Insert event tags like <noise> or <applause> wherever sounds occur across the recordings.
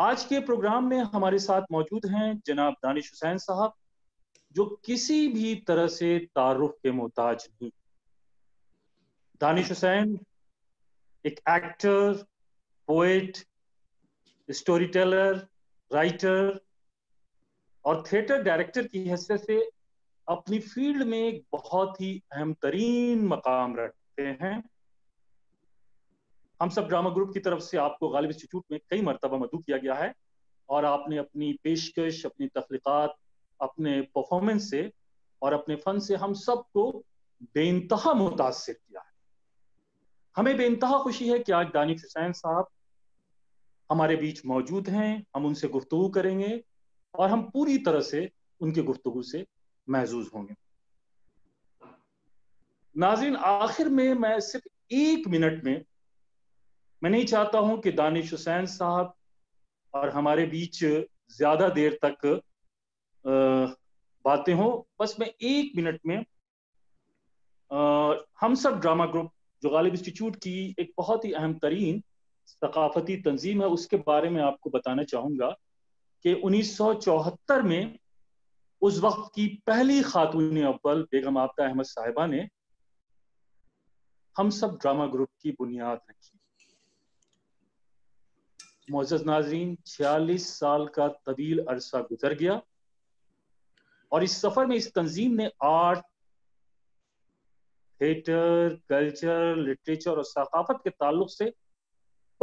आज के प्रोग्राम में हमारे साथ मौजूद हैं जनाब दानिश हुसैन साहब जो किसी भी तरह से तारुफ के मोहताज नहीं दानिश हुसैन एक actor poet story teller writer और थिएटर डायरेक्टर की हैसियत से अपनी फील्ड में एक बहुत ही अहम तरीन मकाम रखते हैं हम सब ड्रामा ग्रुप की तरफ से आपको गालिब इंस्टीट्यूट में कई मरतबा मदू किया गया है और आपने अपनी पेशकश अपनी तख्लीक़ात अपने परफॉर्मेंस से और अपने फन से हम सबको बेानतहा मुतासर किया है हमें बेानतहा खुशी है कि आज दानिश हुसैन साहब हमारे बीच मौजूद हैं हम उनसे गुफ्तु करेंगे और हम पूरी तरह से उनके गुफ्तु से महजूज होंगे नाजिन आखिर में मैं सिर्फ एक मिनट में मैं नहीं चाहता हूं कि दानिश हुसैन साहब और हमारे बीच ज्यादा देर तक बातें हों बस मैं एक मिनट में आ, हम सब ड्रामा ग्रुप जो गालिब इंस्टीट्यूट की एक बहुत ही अहम तरीन सकाफती तंजीम है उसके बारे में आपको बताना चाहूंगा कि 1974 में उस वक्त की पहली खातून अव्वल बेगम आपदा अहमद साहिबा ने हम सब ड्रामा ग्रुप की बुनियाद रखी मोजज नाजरीन छियालीस साल का तवील अरसा गुजर गया और इस सफर में इस तंजीम ने आर्ट थिएटर कल्चर लिटरेचर और सकाफत के ताल्लुक से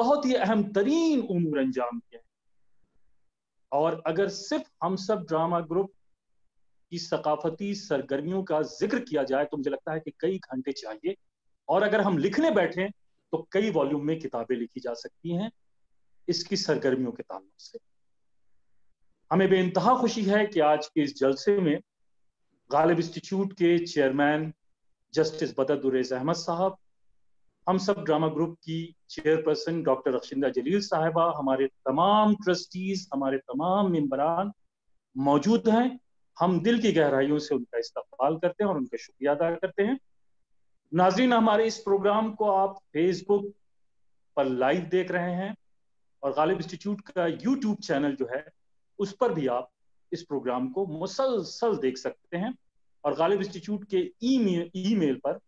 बहुत ही अहम तरीन उमूर अंजाम दिया है और अगर सिर्फ हम सब ड्रामा ग्रुप की सकाफती सरगर्मियों का जिक्र किया जाए तो मुझे लगता है कि कई घंटे चाहिए और अगर हम लिखने बैठे तो कई वॉल्यूम में किताबें लिखी जा सकती हैं इसकी सरगर्मियों के ताल्लुक से हमें बेानतहा खुशी है कि आज के इस जलसे में गालिब इंस्टीट्यूट के चेयरमैन जस्टिस बदरुरेज अहमद साहब हम सब ड्रामा ग्रुप की चेयरपर्सन डॉक्टर रक्षिंदा जलील साहबा हमारे तमाम ट्रस्टीज हमारे तमाम मेम्बरान मौजूद हैं हम दिल की गहराइयों से उनका इस्तेमाल करते हैं और उनका शुक्रिया अदा करते हैं नाजरीन हमारे इस प्रोग्राम को आप फेसबुक पर लाइव देख रहे हैं और गालिब इंस्टीट्यूट का यूट्यूब चैनल जो है उस पर भी आप इस प्रोग्राम को मुसलसल देख सकते हैं और गालिब इंस्टीट्यूट के ई मेल पर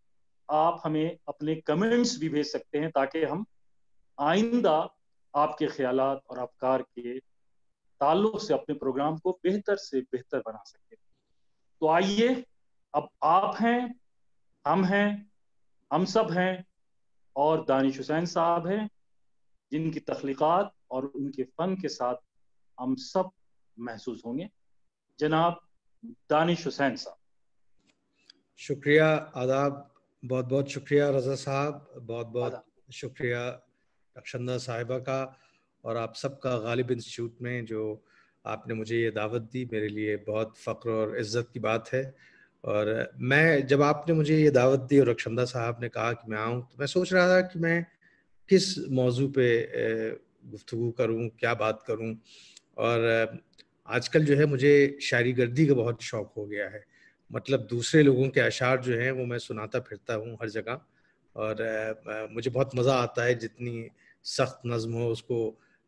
आप हमें अपने कमेंट्स भी भेज सकते हैं ताकि हम आइंदा आपके ख्याल और अफकार के ताल्लुक से अपने प्रोग्राम को बेहतर से बेहतर बना सकें तो आइए अब आप हैं हम हैं हम सब हैं और दानिश हुसैन साहब हैं जिनकी तख्लीकत और उनके फ़न के साथ हम सब महसूस होंगे जनाब दानिश हुसैन साहब शुक्रिया आदाब बहुत बहुत शुक्रिया रजा साहब बहुत बहुत शुक्रिया अक्षंदा साहिबा का और आप सबका गालिब इंस्टीट्यूट में जो आपने मुझे ये दावत दी मेरे लिए बहुत फ़ख्र और इज़्ज़त की बात है और मैं जब आपने मुझे ये दावत दी और अक्षमदा साहब ने कहा कि मैं आऊँ तो मैं सोच रहा था कि मैं किस मौजू पे गुफ्तु करूँ क्या बात करूँ और आजकल जो है मुझे शायरी गर्दी का बहुत शौक़ हो गया है मतलब दूसरे लोगों के अशार जो हैं वो मैं सुनाता फिरता हूँ हर जगह और मुझे बहुत मज़ा आता है जितनी सख्त नज्म हो उसको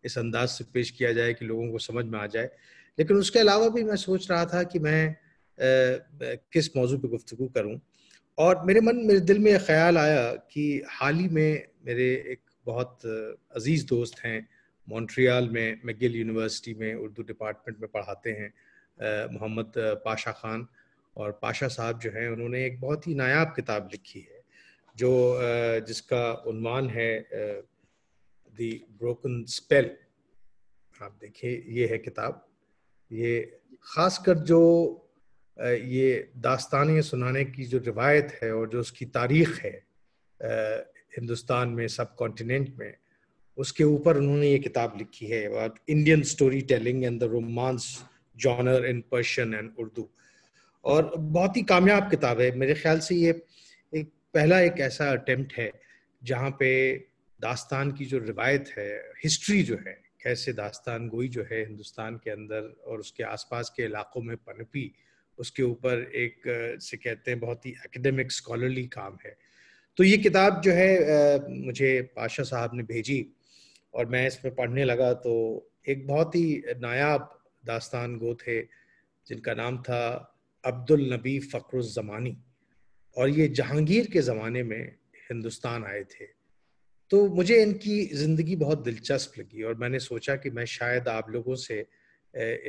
इस अंदाज से पेश किया जाए कि लोगों को समझ में आ जाए लेकिन उसके अलावा भी मैं सोच रहा था कि मैं किस मौजू पर गुफ्तु करूँ और मेरे मन मेरे दिल में ख्याल आया कि हाल ही में मेरे एक बहुत अजीज़ दोस्त हैं मॉन्ट्रियल में मगिल यूनिवर्सिटी में उर्दू डिपार्टमेंट में पढ़ाते हैं मोहम्मद पाशा खान और पाशा साहब जो हैं उन्होंने एक बहुत ही नायाब किताब लिखी है जो जिसका उन्वान है दी ब्रोकन स्पेल आप देखिए ये है किताब ये खासकर जो ये दास्तानी सुनाने की जो रिवायत है और जो उसकी तारीख़ है हिंदुस्तान में सब कॉन्टिनेंट में उसके ऊपर उन्होंने ये किताब लिखी है Indian story telling and the romance genre in Persian and Urdu और बहुत ही कामयाब किताब है मेरे ख्याल से ये एक पहला एक ऐसा अटेम्प्ट है जहाँ पे दास्तान की जो रिवायत है हिस्ट्री जो है कैसे दास्तान गोई जो है हिंदुस्तान के अंदर और उसके आसपास के इलाकों में पनपी उसके ऊपर एक uh, से कहते हैं बहुत ही एकेडमिक स्कॉलरली काम है तो ये किताब जो है मुझे पाशा साहब ने भेजी और मैं इस पर पढ़ने लगा तो एक बहुत ही नायाब दास्तान गो थे जिनका नाम था अब्दुल नबी जमानी और ये जहांगीर के ज़माने में हिंदुस्तान आए थे तो मुझे इनकी ज़िंदगी बहुत दिलचस्प लगी और मैंने सोचा कि मैं शायद आप लोगों से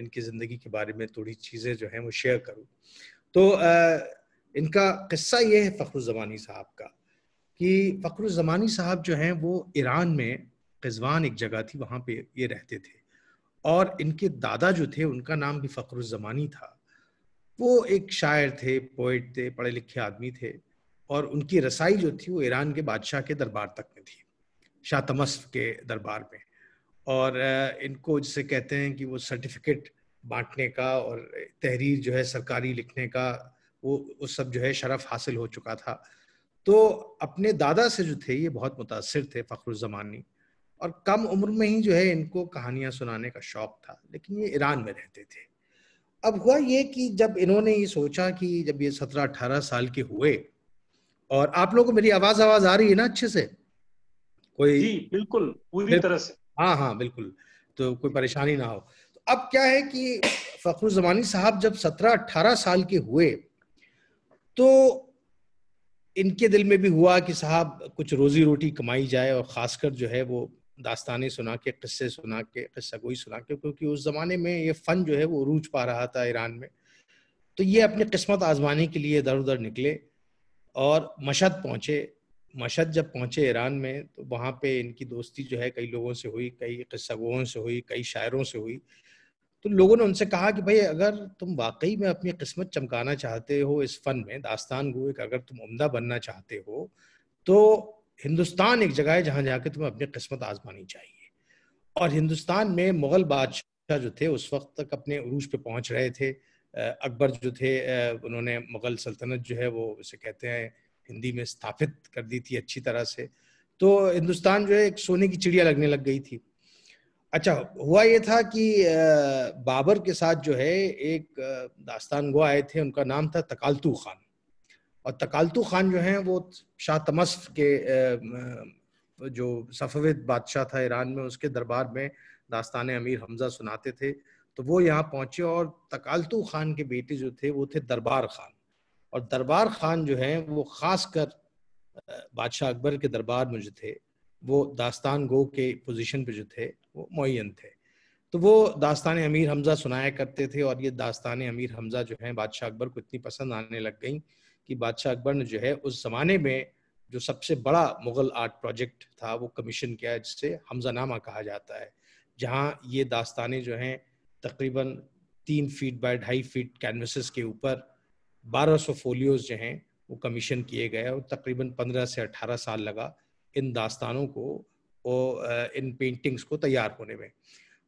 इनकी ज़िंदगी के बारे में थोड़ी चीज़ें जो हैं वो शेयर करूं तो इनका किस्सा ये है फ़खरुज़मानी साहब का कि फ़खर ज़मानी साहब जो हैं वो ईरान में कजवान एक जगह थी वहाँ पे ये रहते थे और इनके दादा जो थे उनका नाम भी फ़ख्र ज़मानी था वो एक शायर थे पोइट थे पढ़े लिखे आदमी थे और उनकी रसाई जो थी वो ईरान के बादशाह के दरबार तक में थी शाह तमस्फ के दरबार में और इनको जिसे कहते हैं कि वो सर्टिफिकेट बांटने का और तहरीर जो है सरकारी लिखने का वो उस सब जो है शरफ हासिल हो चुका था तो अपने दादा से जो थे ये बहुत मुतासर थे फ़खरुज़मानी और कम उम्र में ही जो है इनको कहानियां सुनाने का शौक़ था लेकिन ये ईरान में रहते थे अब हुआ ये कि जब इन्होंने ये सोचा कि जब ये सत्रह अठारह साल के हुए और आप लोगों को मेरी आवाज आवाज आ रही है ना अच्छे से कोई जी बिल्कुल पूरी तरह से हाँ हाँ बिल्कुल तो कोई परेशानी ना हो तो अब क्या है कि फखरुजमानी साहब जब सत्रह अट्ठारह साल के हुए तो इनके दिल में भी हुआ कि साहब कुछ रोजी रोटी कमाई जाए और ख़ासकर जो है वो दास्तानें सुना के किस्से सुना के किस्सा गोई सुना के क्योंकि उस ज़माने में ये फ़न जो है वो रूज पा रहा था ईरान में तो ये अपनी किस्मत आजमाने के लिए इधर उधर निकले और मशद पहुँचे मशद जब पहुँचे ईरान में तो वहाँ पे इनकी दोस्ती जो है कई लोगों से हुई कई किस्सा गोहों से हुई कई शायरों से हुई तो लोगों ने उनसे कहा कि भाई अगर तुम वाकई में अपनी किस्मत चमकाना चाहते हो इस फन में दास्तान गो एक अगर तुम उम्दा बनना चाहते हो तो हिंदुस्तान एक जगह है जहाँ जाके तुम्हें अपनी किस्मत आजमानी चाहिए और हिंदुस्तान में मुगल बादशाह जो थे उस वक्त तक अपने उरूज पे पहुँच रहे थे अकबर जो थे उन्होंने मुगल सल्तनत जो है वो उसे कहते हैं हिंदी में स्थापित कर दी थी अच्छी तरह से तो हिंदुस्तान जो है एक सोने की चिड़िया लगने लग गई थी अच्छा हुआ ये था कि बाबर के साथ जो है एक दास्तान गो आए थे उनका नाम था तकालतू खान और तकालतू खान जो हैं वो शाह तमस् के जो सफ़विद बादशाह था ईरान में उसके दरबार में दास्तान अमीर हमजा सुनाते थे तो वो यहाँ पहुँचे और तकालतू खान के बेटे जो थे वो थे दरबार खान और दरबार खान जो हैं वो ख़ास कर बादशाह अकबर के दरबार में जो थे वो दास्तान गो के पोजिशन पे जो थे वो मुन थे तो वो दास्तान अमीर हमज़ा सुनाया करते थे और ये दास्तान अमीर हमज़ा जो है बादशाह अकबर को इतनी पसंद आने लग गई कि बादशाह अकबर ने जो है उस ज़माने में जो सबसे बड़ा मुग़ल आर्ट प्रोजेक्ट था वो कमीशन किया जिसे हमज़ा नामा कहा जाता है जहाँ ये दास्तानें जो हैं तकरीबन तीन फीट बाय ढाई फीट कैनवसेस के ऊपर 1200 फोलियोज़ जो हैं वो कमीशन किए गए और तकरीबन 15 से 18 साल लगा इन दास्तानों को वो इन पेंटिंग्स को तैयार होने में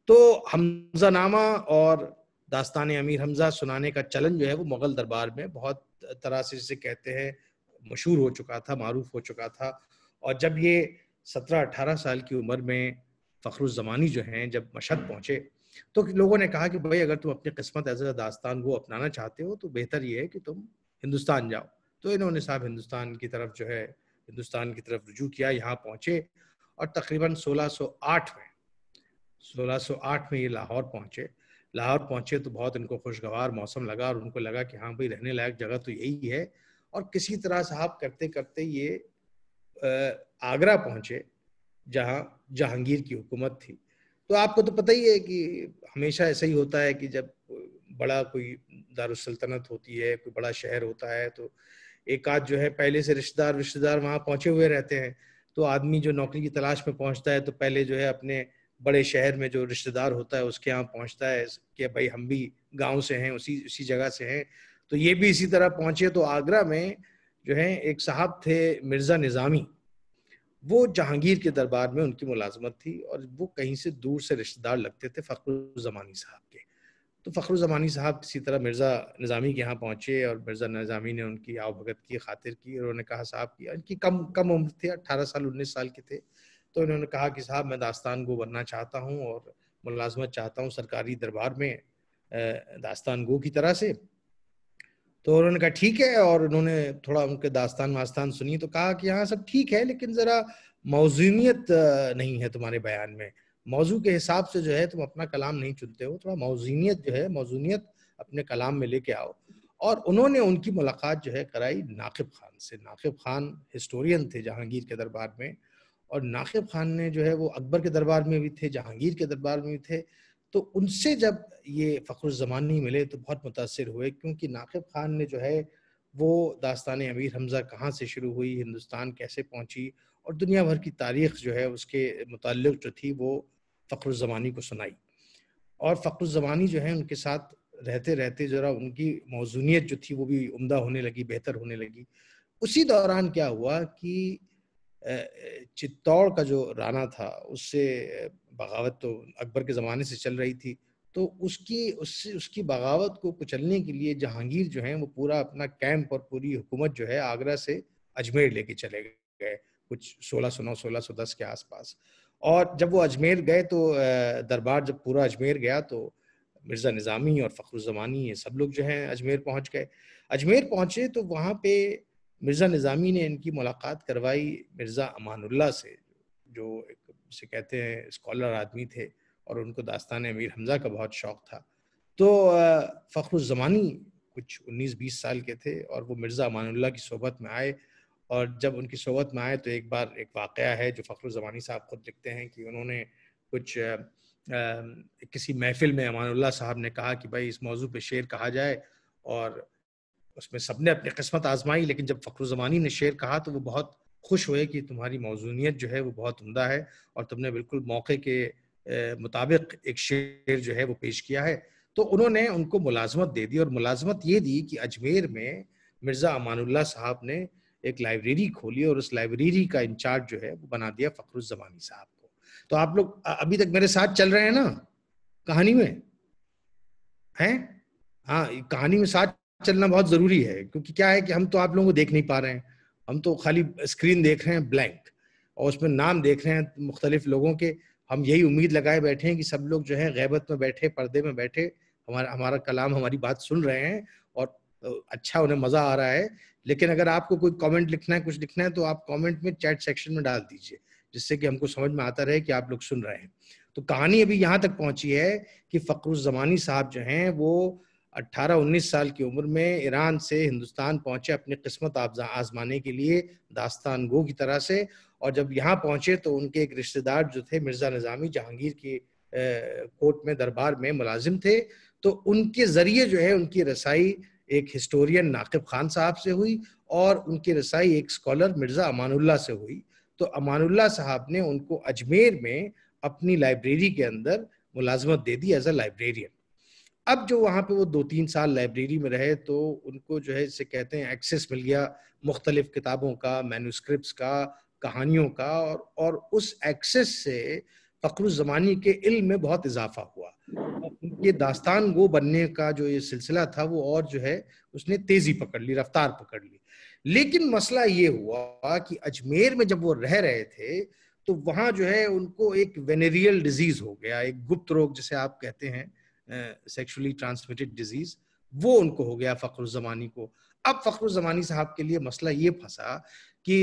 तो हमजा नामा और दास्तान अमीर हमजा सुनाने का चलन जो है वो मुग़ल दरबार में बहुत तरह से जिसे कहते हैं मशहूर हो चुका था मरूफ हो चुका था और जब ये सत्रह अठारह साल की उम्र में फ़खरुज़मानी जो हैं जब मशद पहुँचे तो लोगों ने कहा कि भाई अगर तुम अपनी किस्मत एज दास्तान को अपनाना चाहते हो तो बेहतर ये है कि तुम हिंदुस्तान जाओ तो इन्होंने साहब हिंदुस्तान की तरफ जो है हिंदुस्तान की तरफ रुजू किया यहाँ पहुँचे और तकरीबन 1608 में 1608 में ये लाहौर पहुंचे लाहौर पहुंचे तो बहुत इनको खुशगवार मौसम लगा और उनको लगा कि हाँ भाई रहने लायक जगह तो यही है और किसी तरह साहब करते करते ये आगरा पहुंचे जहाँ जहांगीर की हुकूमत थी तो आपको तो पता ही है कि हमेशा ऐसा ही होता है कि जब बड़ा कोई दारुसल्तनत होती है कोई बड़ा शहर होता है तो एक आध जो है पहले से रिश्तेदार रिश्तेदार वहां पहुंचे हुए रहते हैं तो आदमी जो नौकरी की तलाश में पहुंचता है तो पहले जो है अपने बड़े शहर में जो रिश्तेदार होता है उसके यहाँ पहुंचता है कि भाई हम भी गांव से हैं उसी उसी जगह से हैं तो ये भी इसी तरह पहुंचे तो आगरा में जो है एक साहब थे मिर्ज़ा निज़ामी वो जहांगीर के दरबार में उनकी मुलाजमत थी और वो कहीं से दूर से रिश्तेदार लगते थे फ़खरुजमानी साहब के तो फ़खर ज़मानी साहब किसी तरह मिर्ज़ा निज़ामी के यहाँ पहुँचे और मिर्ज़ा निज़ामी ने उनकी आव भगत की खातिर की और उन्होंने कहा साहब की इनकी कम कम उम्र थी अट्ठारह साल उन्नीस साल के थे तो इन्होंने कहा कि साहब मैं दास्तान गो बनना चाहता हूँ और मुलाजमत चाहता हूँ सरकारी दरबार में दास्तान गो की तरह से तो उन्होंने कहा ठीक है और उन्होंने थोड़ा उनके दास्तान वास्तान सुनी तो कहा कि हाँ सब ठीक है लेकिन ज़रा मौजूमियत नहीं है तुम्हारे बयान में मौजू के हिसाब से जो है तुम अपना कलाम नहीं चुनते हो थोड़ा मौजूनीत जो है मौजूनीत अपने कलाम में लेके आओ और उन्होंने उनकी मुलाकात जो है कराई नाकिब खान से नाकिब खान हिस्टोरियन थे जहांगीर के दरबार में और नाकिब खान ने जो है वो अकबर के दरबार में भी थे जहांगीर के दरबार में भी थे तो उनसे जब ये फ़ख्र नहीं मिले तो बहुत मुतासर हुए क्योंकि नाकिब खान ने जो है वो दास्तान अमीर हमज़ा कहाँ से शुरू हुई हिंदुस्तान कैसे पहुँची और दुनिया भर की तारीख जो है उसके मतलब जो थी वो फ़ख्रज़मानी को सुनाई और फ़ख्रज़मानी जो है उनके साथ रहते रहते ज़रा उनकी मौजूनीत जो थी वो भी उम्दा होने लगी बेहतर होने लगी उसी दौरान क्या हुआ कि चित्तौड़ का जो राना था उससे बगावत तो अकबर के ज़माने से चल रही थी तो उसकी उससे उसकी बगावत को कुचलने के लिए जहांगीर जो हैं वो पूरा अपना कैंप और पूरी हुकूमत जो है आगरा से अजमेर लेके चले गए कुछ सोलह सौ नौ सोलह सौ दस के आसपास और जब वो अजमेर गए तो दरबार जब पूरा अजमेर गया तो मिर्ज़ा निज़ामी और फ़खरुज़मानी ये सब लोग जो हैं अजमेर पहुंच गए अजमेर पहुंचे तो वहाँ पे मिर्ज़ा निज़ामी ने इनकी मुलाकात करवाई मिर्ज़ा अमानुल्ला से जो एक जिसे कहते हैं स्कॉलर आदमी थे और उनको दास्तान अमीर हमज़ा का बहुत शौक़ था तो फ़खरुज़मानी कुछ उन्नीस बीस साल के थे और वो मिर्ज़ा अमानुल्ला की सोबत में आए और जब उनकी सोबत में आए तो एक बार एक वाक़ है जो फख्र ज़मानी साहब खुद लिखते हैं कि उन्होंने कुछ आ, किसी महफिल में अमानुल्ला साहब ने कहा कि भाई इस मौजू पे शेर कहा जाए और उसमें सबने अपनी किस्मत आजमाई लेकिन जब फख्र ज़मानी ने शेर कहा तो वो बहुत खुश हुए कि तुम्हारी मौजूनीत जो है वो बहुत उमदा है और तुमने बिल्कुल मौके के मुताबिक एक शेर जो है वो पेश किया है तो उन्होंने उनको मुलाजमत दे दी और मुलाजमत ये दी कि अजमेर में मिर्ज़ा अमानुल्ला साहब ने एक लाइब्रेरी खोली और उस लाइब्रेरी का इंचार्ज जो है वो बना दिया फखरुजमानी साहब को तो आप लोग अभी तक मेरे साथ चल रहे हैं ना कहानी में है हाँ कहानी में साथ चलना बहुत जरूरी है क्योंकि क्या है कि हम तो आप लोगों को देख नहीं पा रहे हैं हम तो खाली स्क्रीन देख रहे हैं ब्लैंक और उसमें नाम देख रहे हैं मुख्तलिफ लोगों के हम यही उम्मीद लगाए बैठे हैं कि सब लोग जो है गैबत में बैठे पर्दे में बैठे हमारा हमारा कलाम हमारी बात सुन रहे हैं और अच्छा उन्हें मज़ा आ रहा है लेकिन अगर आपको कोई कमेंट लिखना है कुछ लिखना है तो आप कमेंट में चैट सेक्शन में डाल दीजिए जिससे कि हमको समझ में आता रहे कि आप लोग सुन रहे हैं तो कहानी अभी यहाँ तक पहुंची है कि जमानी साहब जो हैं वो 18-19 साल की उम्र में ईरान से हिंदुस्तान पहुंचे अपनी किस्मत आजमाने के लिए दास्तान गो की तरह से और जब यहाँ पहुंचे तो उनके एक रिश्तेदार जो थे मिर्ज़ा निज़ामी जहांगीर के कोर्ट में दरबार में मुलाजिम थे तो उनके ज़रिए जो है उनकी रसाई एक हिस्टोरियन नाकिब खान साहब से हुई और उनकी रसाई एक स्कॉलर मिर्ज़ा अमानुल्ला से हुई तो अमानुल्ला साहब ने उनको अजमेर में अपनी लाइब्रेरी के अंदर मुलाजमत दे दी एज अ लाइब्रेरियन अब जो वहाँ पे वो दो तीन साल लाइब्रेरी में रहे तो उनको जो है इसे कहते हैं एक्सेस मिल गया मुख्तलिफ किताबों का मैनुस्क्रिप्ट का कहानियों का और और उस एक्सेस से फ़खरुज़मानी के इल्म में बहुत इजाफा हुआ ये दास्तान गो बनने का जो ये सिलसिला था वो और जो है उसने तेजी पकड़ ली रफ्तार पकड़ ली लेकिन मसला ये हुआ कि अजमेर में जब वो रह रहे थे तो वहां जो है उनको एक वेनेरियल डिजीज हो गया एक गुप्त रोग जिसे आप कहते हैं सेक्सुअली ट्रांसमिटेड डिजीज वो उनको हो गया फख्र जमानी को अब फख्र जमानी साहब के लिए मसला ये फंसा कि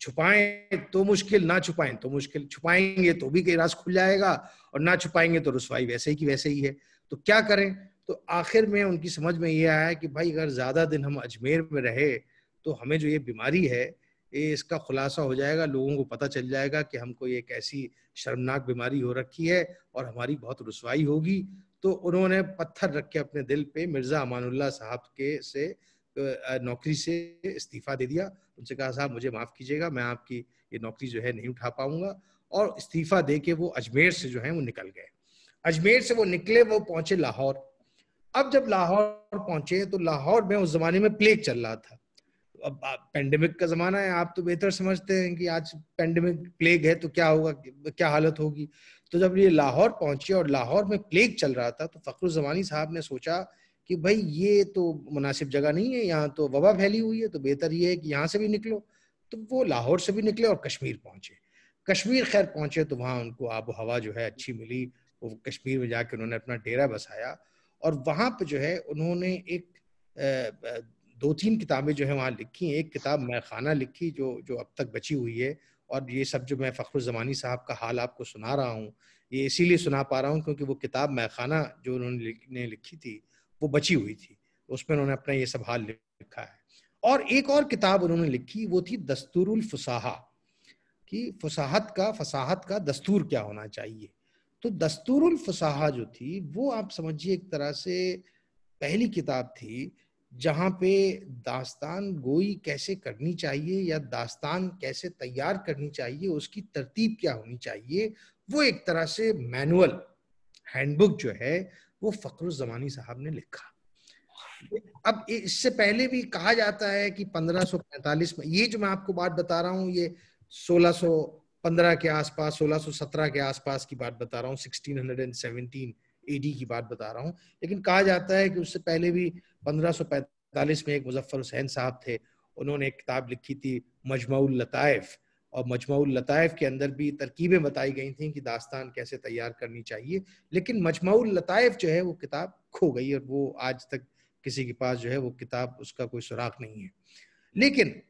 छुपाएं तो मुश्किल ना छुपाएं तो मुश्किल छुपाएंगे तो भी कई राज खुल जाएगा और ना छुपाएंगे तो रसवाई वैसे ही की वैसे ही है तो क्या करें तो आखिर में उनकी समझ में ये आया कि भाई अगर ज़्यादा दिन हम अजमेर में रहे तो हमें जो ये बीमारी है ये इसका खुलासा हो जाएगा लोगों को पता चल जाएगा कि हमको ये एक ऐसी शर्मनाक बीमारी हो रखी है और हमारी बहुत रसवाई होगी तो उन्होंने पत्थर रख के अपने दिल पे मिर्ज़ा अमानुल्ला साहब के से नौकरी से इस्तीफा दे दिया उनसे कहा साहब मुझे माफ़ कीजिएगा मैं आपकी ये नौकरी जो है नहीं उठा पाऊंगा और इस्तीफा दे के वो अजमेर से जो है वो निकल गए अजमेर से वो निकले वो पहुंचे लाहौर अब जब लाहौर पहुंचे तो लाहौर में उस जमाने में प्लेग चल रहा था अब पेंडेमिक का जमाना है आप तो बेहतर समझते हैं कि आज पेंडेमिक प्लेग है तो क्या होगा क्या हालत होगी तो जब ये लाहौर पहुंचे और लाहौर में प्लेग चल रहा था तो फखरुजमानी साहब ने सोचा कि भाई ये तो मुनासिब जगह नहीं है यहाँ तो वबा फैली हुई है तो बेहतर ये है कि यहाँ से भी निकलो तो वो लाहौर से भी निकले और कश्मीर पहुंचे कश्मीर खैर पहुंचे तो वहाँ उनको आब हवा जो है अच्छी मिली वो कश्मीर में जाके उन्होंने अपना डेरा बसाया और वहाँ पर जो है उन्होंने एक दो तीन किताबें जो है वहाँ लिखी एक किताब मैखाना खाना लिखी जो जो अब तक बची हुई है और ये सब जो मैं फ़खर ज़मानी साहब का हाल आपको सुना रहा हूँ ये इसीलिए सुना पा रहा हूँ क्योंकि वो किताब मैखाना खाना जो उन्होंने लिखी थी वो बची हुई थी उसमें उन्होंने अपना ये सब हाल लिखा है और एक और किताब उन्होंने लिखी वो थी दस्तूरुल फुसाहा कि फसाहत का फसाहत का दस्तूर क्या होना चाहिए तो दस्तूरुल फसाहा जो थी वो आप समझिए एक तरह से पहली किताब थी जहाँ पे दास्तान गोई कैसे करनी चाहिए या दास्तान कैसे तैयार करनी चाहिए उसकी तरतीब क्या होनी चाहिए वो एक तरह से मैनुअल हैंडबुक जो है वो फकर जमानी साहब ने लिखा अब इससे पहले भी कहा जाता है कि 1545 में ये जो मैं आपको बात बता रहा हूँ ये 1615 के आसपास 1617 के आसपास की बात बता रहा हूँ 1617 एडी की बात बता रहा हूँ लेकिन कहा जाता है कि उससे पहले भी 1545 में एक मुजफ्फर हुसैन साहब थे उन्होंने एक किताब लिखी थी मजमाउल लताइफ और मजमाउल लताइफ के अंदर भी तरकीबें बताई गई थी कि दास्तान कैसे तैयार करनी चाहिए लेकिन मजमाउल लताइफ जो है वो किताब खो गई और वो आज तक किसी के पास जो है वो किताब उसका कोई सुराख नहीं है लेकिन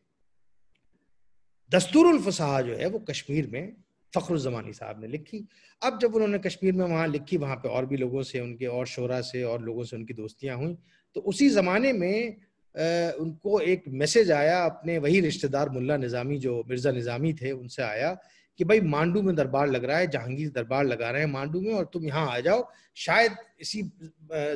दस्तूरफसाहा जो है वो कश्मीर में फ़खरुज़मानी साहब ने लिखी अब जब उन्होंने कश्मीर में वहां लिखी वहां पे और भी लोगों से उनके और शोरा से और लोगों से उनकी दोस्तियां हुई तो उसी ज़माने में उनको एक मैसेज आया अपने वही रिश्तेदार मुल्ला निज़ामी जो मिर्ज़ा निज़ामी थे उनसे आया कि भाई मांडू में दरबार लग रहा है जहांगीर दरबार लगा रहे हैं मांडू में और तुम यहाँ आ जाओ शायद इसी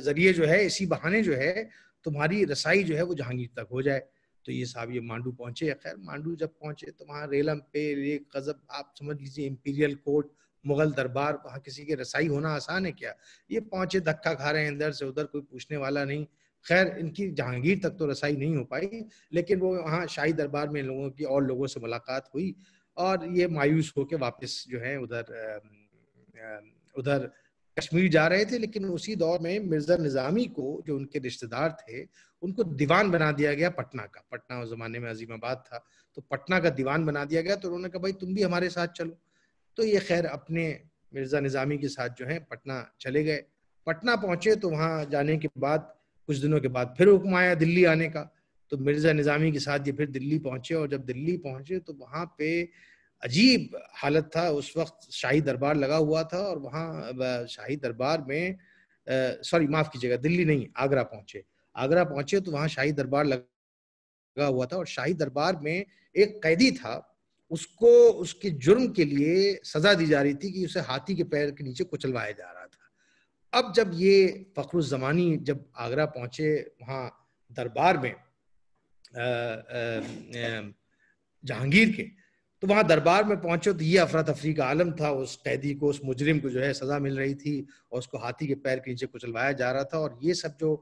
जरिए जो है इसी बहाने जो है तुम्हारी रसाई जो है वो जहांगीर तक हो जाए तो ये साहब ये मांडू पहुंचे खैर मांडू जब पहुंचे तो वहां रेलम पे ये कज़ब आप समझ लीजिए इम्पीरियल कोर्ट मुगल दरबार वहां किसी के रसाई होना आसान है क्या ये पहुंचे धक्का खा रहे हैं इधर से उधर कोई पूछने वाला नहीं खैर इनकी जहांगीर तक तो रसाई नहीं हो पाई लेकिन वो वहाँ शाही दरबार में लोगों की और लोगों से मुलाकात हुई और ये मायूस होके वापस जो है उधर उधर कश्मीर जा रहे थे लेकिन उसी दौर में मिर्जा निजामी को जो उनके रिश्तेदार थे उनको दीवान बना दिया गया पटना का पटना उस जमाने में अजीमाबाद था तो पटना का दीवान बना दिया गया तो उन्होंने कहा भाई तुम भी हमारे साथ चलो तो ये खैर अपने मिर्जा निजामी के साथ जो है पटना चले गए पटना पहुंचे तो वहाँ जाने के बाद कुछ दिनों के बाद फिर हुक्म आया दिल्ली आने का तो मिर्ज़ा निज़ामी के साथ ये फिर दिल्ली पहुंचे और जब दिल्ली पहुंचे तो वहाँ पे अजीब हालत था उस वक्त शाही दरबार लगा हुआ था और वहाँ शाही दरबार में सॉरी माफ़ कीजिएगा दिल्ली नहीं आगरा पहुंचे आगरा पहुंचे तो वहाँ शाही दरबार लगा हुआ था और शाही दरबार में एक कैदी था उसको उसके जुर्म के लिए सजा दी जा रही थी कि उसे हाथी के पैर के नीचे कुचलवाया जा रहा था अब जब ये फ़खर ज़मानी जब आगरा पहुंचे वहां दरबार में जहांगीर के तो वहां दरबार में पहुंचे तो ये अफरा तफरी का आलम था उस कैदी को उस मुजरिम को जो है सज़ा मिल रही थी और उसको हाथी के पैर के नीचे कुचलवाया जा रहा था और ये सब जो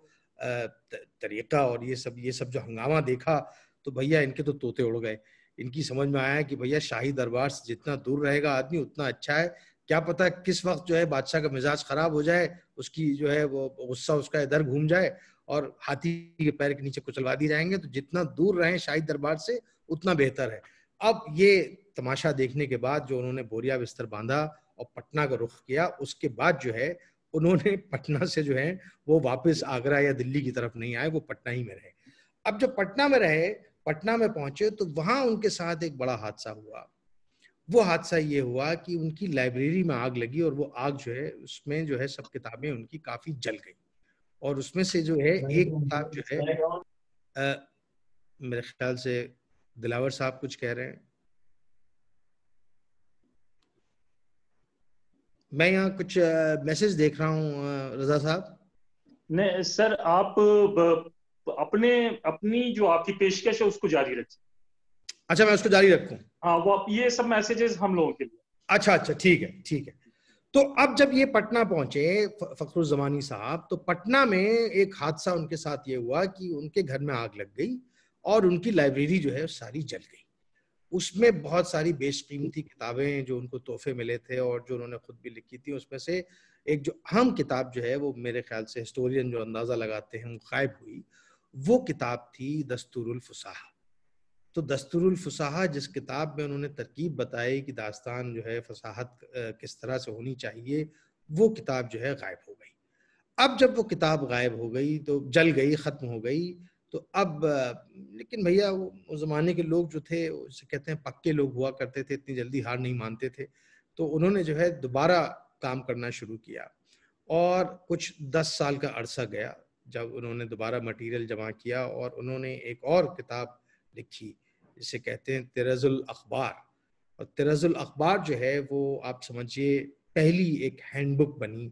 तरीका और ये सब ये सब जो हंगामा देखा तो भैया इनके तो तोते उड़ गए इनकी समझ में आया कि भैया शाही दरबार से जितना दूर रहेगा आदमी उतना अच्छा है क्या पता किस वक्त जो है बादशाह का मिजाज खराब हो जाए उसकी जो है वो गुस्सा उसका इधर घूम जाए और हाथी के पैर के नीचे कुचलवा दिए जाएंगे तो जितना दूर रहें शाही दरबार से उतना बेहतर है अब ये तमाशा देखने के बाद जो उन्होंने बोरिया बिस्तर बांधा और पटना का रुख किया उसके बाद जो है उन्होंने <laughs> पटना से जो है वो वापस आगरा या दिल्ली की तरफ नहीं आए वो पटना ही में रहे अब जब पटना में रहे पटना में पहुंचे तो वहां उनके साथ एक बड़ा हादसा हुआ वो हादसा ये हुआ कि उनकी लाइब्रेरी में आग लगी और वो आग जो है उसमें जो है सब किताबें उनकी काफी जल गई और उसमें से जो है एक तो किताब जो है आ, मेरे ख्याल से दिलावर साहब कुछ कह रहे हैं मैं यहाँ कुछ मैसेज देख रहा हूँ रजा साहब नहीं सर आप अपने अपनी जो आपकी पेशकश है उसको जारी रखिए अच्छा मैं उसको जारी रखू हाँ वो ये सब मैसेजेस हम लोगों के लिए अच्छा अच्छा ठीक है ठीक है तो अब जब ये पटना पहुंचे फखरुजमानी साहब तो पटना में एक हादसा उनके साथ ये हुआ कि उनके घर में आग लग गई और उनकी लाइब्रेरी जो है सारी जल गई उसमें बहुत सारी बेशकीमती किताबें जो उनको तोहफे मिले थे और जो उन्होंने खुद भी लिखी थी उसमें से एक जो अहम किताब जो है वो मेरे ख्याल से हिस्टोरियन जो अंदाज़ा लगाते हैं वो गायब हुई वो किताब थी दस्तूरुल तो दस्तुरुल फसाहा जिस किताब में उन्होंने तरकीब बताई कि दास्तान जो है फसाहत किस तरह से होनी चाहिए वो किताब जो है गायब हो गई अब जब वो किताब गायब हो गई तो जल गई ख़त्म हो गई तो अब लेकिन भैया वो ज़माने के लोग जो थे उसे कहते हैं पक्के लोग हुआ करते थे इतनी जल्दी हार नहीं मानते थे तो उन्होंने जो है दोबारा काम करना शुरू किया और कुछ दस साल का अरसा गया जब उन्होंने दोबारा मटेरियल जमा किया और उन्होंने एक और किताब लिखी जिसे कहते हैं तिरजुल अखबार और तिरजुल अखबार जो है वो आप समझिए पहली एक हैंडबुक बनी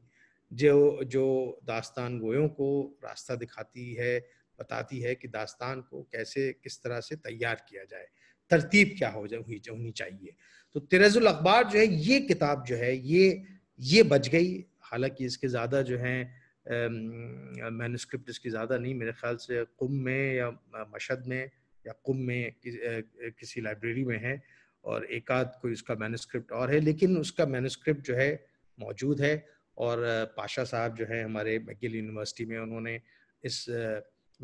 जो जो दास्तान गोयों को रास्ता दिखाती है बताती है कि दास्तान को कैसे किस तरह से तैयार किया जाए तरतीब क्या हो जाए हुई होनी चाहिए तो तिरजुल अखबार जो है ये किताब जो है ये ये बच गई हालांकि इसके ज़्यादा जो है मैनस्क्रिप्ट इसकी ज़्यादा नहीं मेरे ख्याल से कुम में या मशद में या कुम में किसी लाइब्रेरी में है और एक आध कोई उसका मैनस्क्रिप्ट और है लेकिन उसका मैनस्क्रिप्ट जो है मौजूद है और पाशा साहब जो है हमारे मैगिल यूनिवर्सिटी में उन्होंने इस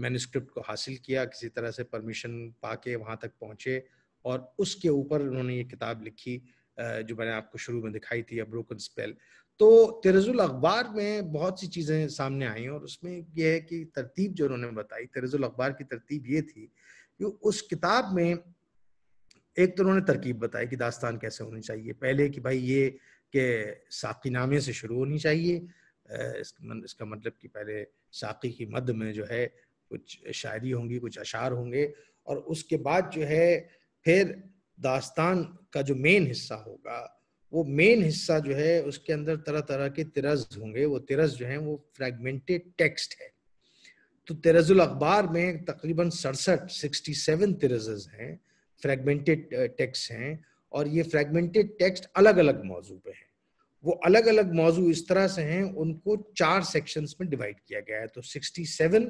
मैनस्क्रिप्ट को हासिल किया किसी तरह से परमिशन पा के वहाँ तक पहुँचे और उसके ऊपर उन्होंने ये किताब लिखी जो मैंने आपको शुरू में दिखाई थी अब्रोकन स्पेल तो तेरजुल अखबार में बहुत सी चीज़ें सामने आई और उसमें यह है कि तरतीब जो उन्होंने बताई तेरजुल अखबार की तरतीब ये थी उस किताब में एक तो उन्होंने तरकीब बताई कि दास्तान कैसे होनी चाहिए पहले कि भाई ये कि साकी नामे से शुरू होनी चाहिए इसका मतलब कि पहले साकी की मद में जो है कुछ शायरी होंगी कुछ अशार होंगे और उसके बाद जो है फिर दास्तान का जो मेन हिस्सा होगा वो मेन हिस्सा जो है उसके अंदर तरह तरह के तिरज होंगे वो तिरज जो है वो फ्रेगमेंटेड टेक्स्ट है तो तेरजुल अखबार में तकरीबन सड़सठ सिक्सटी सेवन तेरजेज हैं फ्रेगमेंटेड टेक्स हैं और ये फ्रेगमेंटेड टेक्स्ट अलग अलग मौजू पे हैं वो अलग अलग मौजू इस तरह से हैं उनको चार सेक्शंस में डिवाइड किया गया है तो सिक्सटी सेवन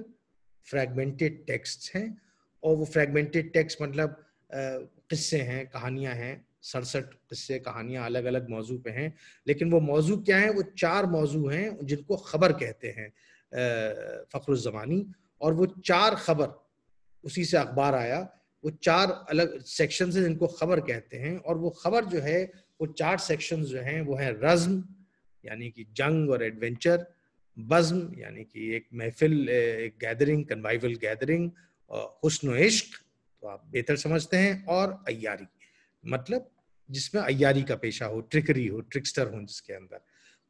फ्रेगमेंटेड टेक्स्ट हैं और वो फ्रेगमेंटेड टेक्स्ट मतलब किस्से हैं कहानियां हैं सड़सठ किस्से कहानियां अलग अलग मौजू पे हैं लेकिन वो मौजू क्या है वो चार मौजू हैं जिनको खबर कहते हैं फ़खर ज़मानी और वो चार खबर उसी से अखबार आया वो चार अलग सेक्शन है जिनको खबर कहते हैं और वो खबर जो है वो चार सेक्शन जो हैं वो हैं रज्म यानी कि जंग और एडवेंचर बज्म यानी कि एक महफिल एक गैदरिंग कन्वाइवल गैदरिंग हसन इश्क तो आप बेहतर समझते हैं और अयारी मतलब जिसमें अयारी का पेशा हो ट्रिकरी हो ट्रिक्स्टर हो जिसके अंदर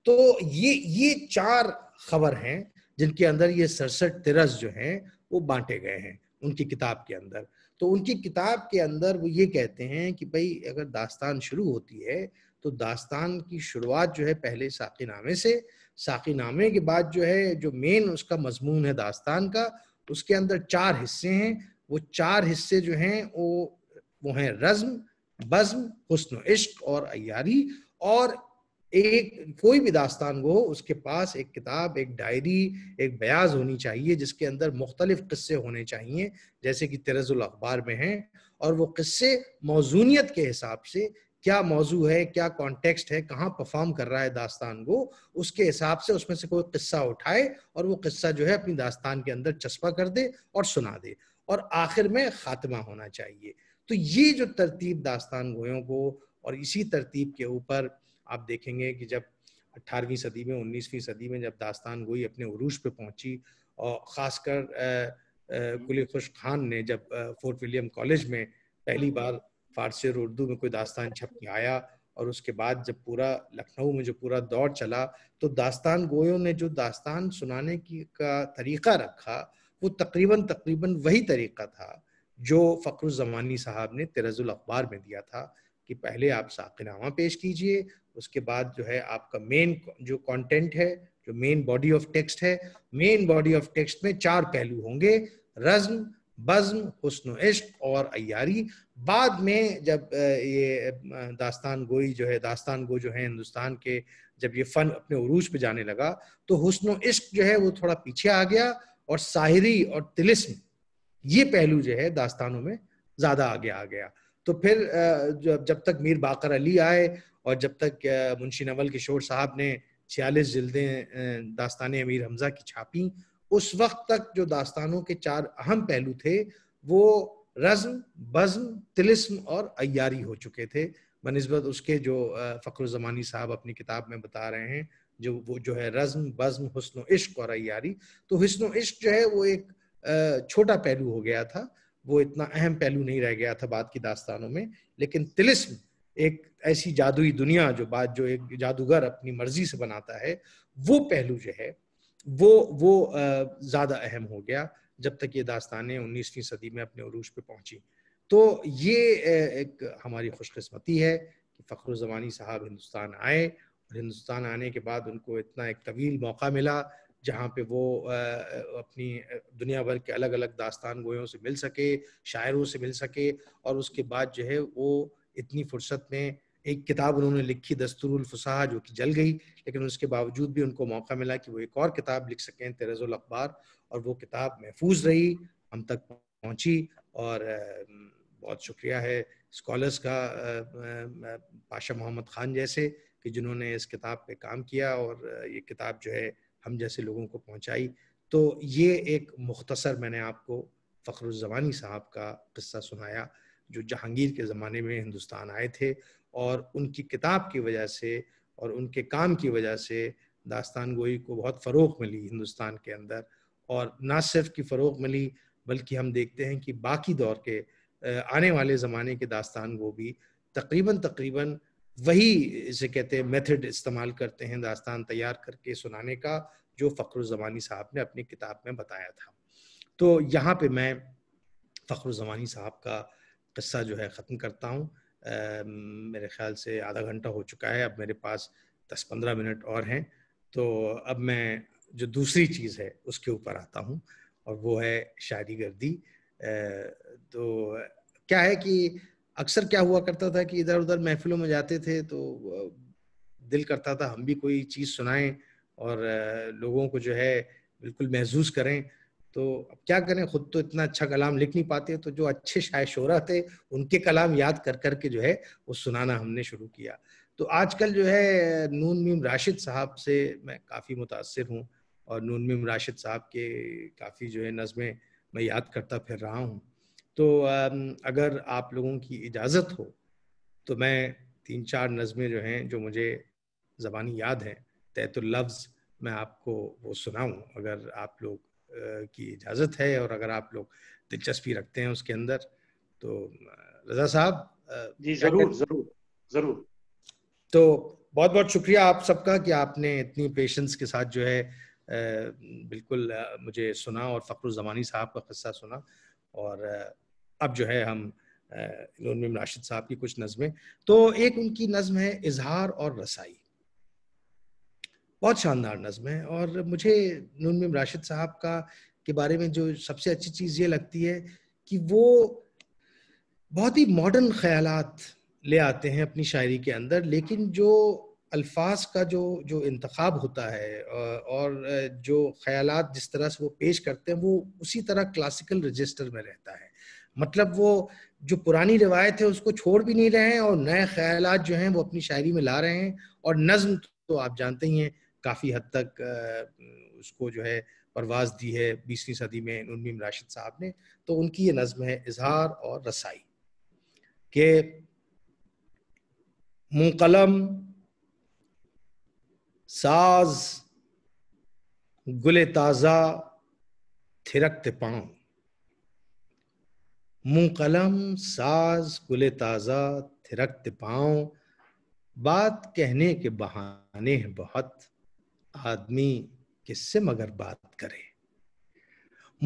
तो ये ये चार खबर हैं जिनके अंदर ये सड़सठ तिरस जो हैं वो बांटे गए हैं उनकी किताब के अंदर तो उनकी किताब के अंदर वो ये कहते हैं कि भाई अगर दास्तान शुरू होती है तो दास्तान की शुरुआत जो है पहले नामे से नामे के बाद जो है जो मेन उसका मजमून है दास्तान का उसके अंदर चार हिस्से हैं वो चार हिस्से जो हैं वो वो हैं रज्म बज्म हुस्न इश्क और अयारी और एक कोई भी दास्तान को उसके पास एक किताब एक डायरी एक बयाज होनी चाहिए जिसके अंदर मुख्तलिफ किस्से होने चाहिए जैसे कि तरजुल अखबार में हैं और वो किस्से मौजूनीत के हिसाब से क्या मौजू है क्या कॉन्टेक्स्ट है कहाँ परफॉर्म कर रहा है दास्तान को उसके हिसाब से उसमें से कोई किस्सा उठाए और वो किस्सा जो है अपनी दास्तान के अंदर चस्पा कर दे और सुना दे और आखिर में खात्मा होना चाहिए तो ये जो तरतीब दास्तान गोयों को और इसी तरतीब के ऊपर आप देखेंगे कि जब 18वीं सदी में 19वीं सदी में जब दास्तान गोई अपने उरूज पे पहुंची और ख़ासकर हम्म। कुली खुश खान ने जब फोर्ट विलियम कॉलेज में पहली बार फारसी और उर्दू में कोई दास्तान छप के आया और उसके बाद जब पूरा लखनऊ में जो पूरा दौर चला तो दास्तान गोयों ने जो दास्तान सुनाने की का तरीका रखा वो तकरीबन तकरीबन वही तरीका था जो फ़खरुज़मानी साहब ने तेरजुल अखबार में दिया था कि पहले आप साकिनामा पेश कीजिए उसके बाद जो है आपका मेन जो कंटेंट है जो मेन बॉडी ऑफ टेक्स्ट है मेन बॉडी ऑफ टेक्स्ट में चार पहलू होंगे रज्म बज्म हसन इश्क और अयारी बाद में जब ये दास्तान गोई जो है दास्तान गो जो है हिंदुस्तान के जब ये फ़न अपने उरूज पे जाने लगा तो हुस्न इश्क जो है वो थोड़ा पीछे आ गया और साहिरी और तिलिस्म ये पहलू जो है दास्तानों में ज़्यादा आगे आ गया तो फिर जब तक मीर बाकर अली आए और जब तक मुंशी नवल किशोर साहब ने छियालीस जल्दें दास्तान अमीर हमजा की छापी उस वक्त तक जो दास्तानों के चार अहम पहलू थे वो रज्म बज्म तिलिस्म और अयारी हो चुके थे बनस्बत उसके जो फ़ख्र ज़मानी साहब अपनी किताब में बता रहे हैं जो वो जो है रज्म बज्म हुस्न इश्क और अयारी तो हुस्न इश्क जो है वो एक छोटा पहलू हो गया था वो इतना अहम पहलू नहीं रह गया था बाद की दास्तानों में लेकिन तिलिस्म एक ऐसी जादुई दुनिया जो बात जो एक जादूगर अपनी मर्जी से बनाता है वो पहलू जो है वो वो ज़्यादा अहम हो गया जब तक ये दास्तानें उन्नीसवीं सदी में अपने अरूज पे पहुंची तो ये एक हमारी खुशकस्मती है कि फ़खर ज़मानी साहब हिंदुस्तान आए और हिंदुस्तान आने के बाद उनको इतना एक तवील मौका मिला जहाँ पे वो अपनी दुनिया भर के अलग अलग दास्तान गोयों से मिल सके शायरों से मिल सके और उसके बाद जो है वो इतनी फुर्सत में एक किताब उन्होंने लिखी दस्तुरफसाह जो कि जल गई लेकिन उसके बावजूद भी उनको मौका मिला कि वो एक और किताब लिख सकें तेरजुल अखबार और वो किताब महफूज रही हम तक पहुंची और बहुत शुक्रिया है स्कॉलर्स का पाशा मोहम्मद ख़ान जैसे कि जिन्होंने इस किताब पे काम किया और ये किताब जो है हम जैसे लोगों को पहुँचाई तो ये एक मुख्तसर मैंने आपको फ़खरुज़मानी साहब का किस्सा सुनाया जो जहांगीर के ज़माने में हिंदुस्तान आए थे और उनकी किताब की वजह से और उनके काम की वजह से दास्तान गोई को बहुत फ़रोग मिली हिंदुस्तान के अंदर और ना सिर्फ की फ़रोग मिली बल्कि हम देखते हैं कि बाकी दौर के आने वाले ज़माने के दास्तान गो भी तकरीबन तकरीबन वही इसे कहते हैं मेथड इस्तेमाल करते हैं दास्तान तैयार करके सुनाने का जो फ़खरुज़मानी साहब ने अपनी किताब में बताया था तो यहाँ पे मैं फ़खरुज़मानी साहब का किस्सा जो है ख़त्म करता हूँ मेरे ख्याल से आधा घंटा हो चुका है अब मेरे पास दस पंद्रह मिनट और हैं तो अब मैं जो दूसरी चीज़ है उसके ऊपर आता हूँ और वो है शादी गर्दी तो क्या है कि अक्सर क्या हुआ करता था कि इधर उधर महफिलों में जाते थे तो दिल करता था हम भी कोई चीज़ सुनाएं और लोगों को जो है बिल्कुल महजूस करें तो अब क्या करें खुद तो इतना अच्छा कलाम लिख नहीं पाते तो जो अच्छे शायद शोरा थे उनके कलाम याद कर कर के जो है वो सुनाना हमने शुरू किया तो आजकल जो है नून मीम राशिद साहब से मैं काफ़ी मुतासर हूँ और नून मीम राशिद साहब के काफ़ी जो है नज़में मैं याद करता फिर रहा हूँ तो अगर आप लोगों की इजाज़त हो तो मैं तीन चार नज़में जो हैं जो मुझे ज़बानी याद हैं तहत लफ्ज़ मैं आपको वो सुनाऊं अगर आप लोग की इजाज़त है और अगर आप लोग दिलचस्पी रखते हैं उसके अंदर तो रजा साहब जी ज़रूर ज़रूर ज़रूर तो बहुत बहुत शुक्रिया आप सबका कि आपने इतनी पेशेंस के साथ जो है बिल्कुल मुझे सुना और फ़खरुल ज़मानी साहब का कस्सा सुना और अब जो है हम इमाम राशिद साहब की कुछ नज़में तो एक उनकी नज़म है इजहार और रसाई बहुत शानदार नज्म है और मुझे नून राशिद साहब का के बारे में जो सबसे अच्छी चीज़ ये लगती है कि वो बहुत ही मॉडर्न ख्याल ले आते हैं अपनी शायरी के अंदर लेकिन जो अल्फाज का जो जो इंतखब होता है और जो ख्याल जिस तरह से वो पेश करते हैं वो उसी तरह क्लासिकल रजिस्टर में रहता है मतलब वो जो पुरानी रिवायत है उसको छोड़ भी नहीं रहे हैं और नए ख्याल जो हैं वो अपनी शायरी में ला रहे हैं और नज्म तो आप जानते ही हैं काफ़ी हद तक उसको जो है परवाज दी है बीसवीं सदी में उनमीम राशिद साहब ने तो उनकी ये नज्म है इजहार और रसाई के मुकलम साज गुले ताज़ा थिरकते पाँव मुंह कलम साज गुले ताज़ा थिरकते पाओ बात कहने के बहाने हैं बहुत आदमी किससे मगर बात करे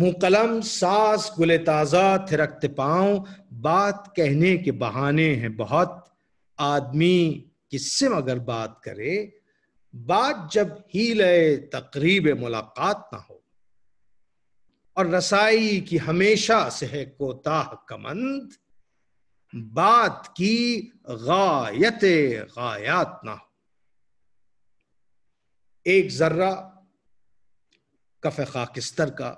मुंह कलम सास गुले ताज़ा थिरकते पाओ बात कहने के बहाने हैं बहुत आदमी किससे मगर बात करे बात जब ही लय तकरीब मुलाकात ना हो और रसाई की हमेशा से है कोताह कमंद बात की गायत गायात ना हो एक जर्रा कफ खाकिस्तर का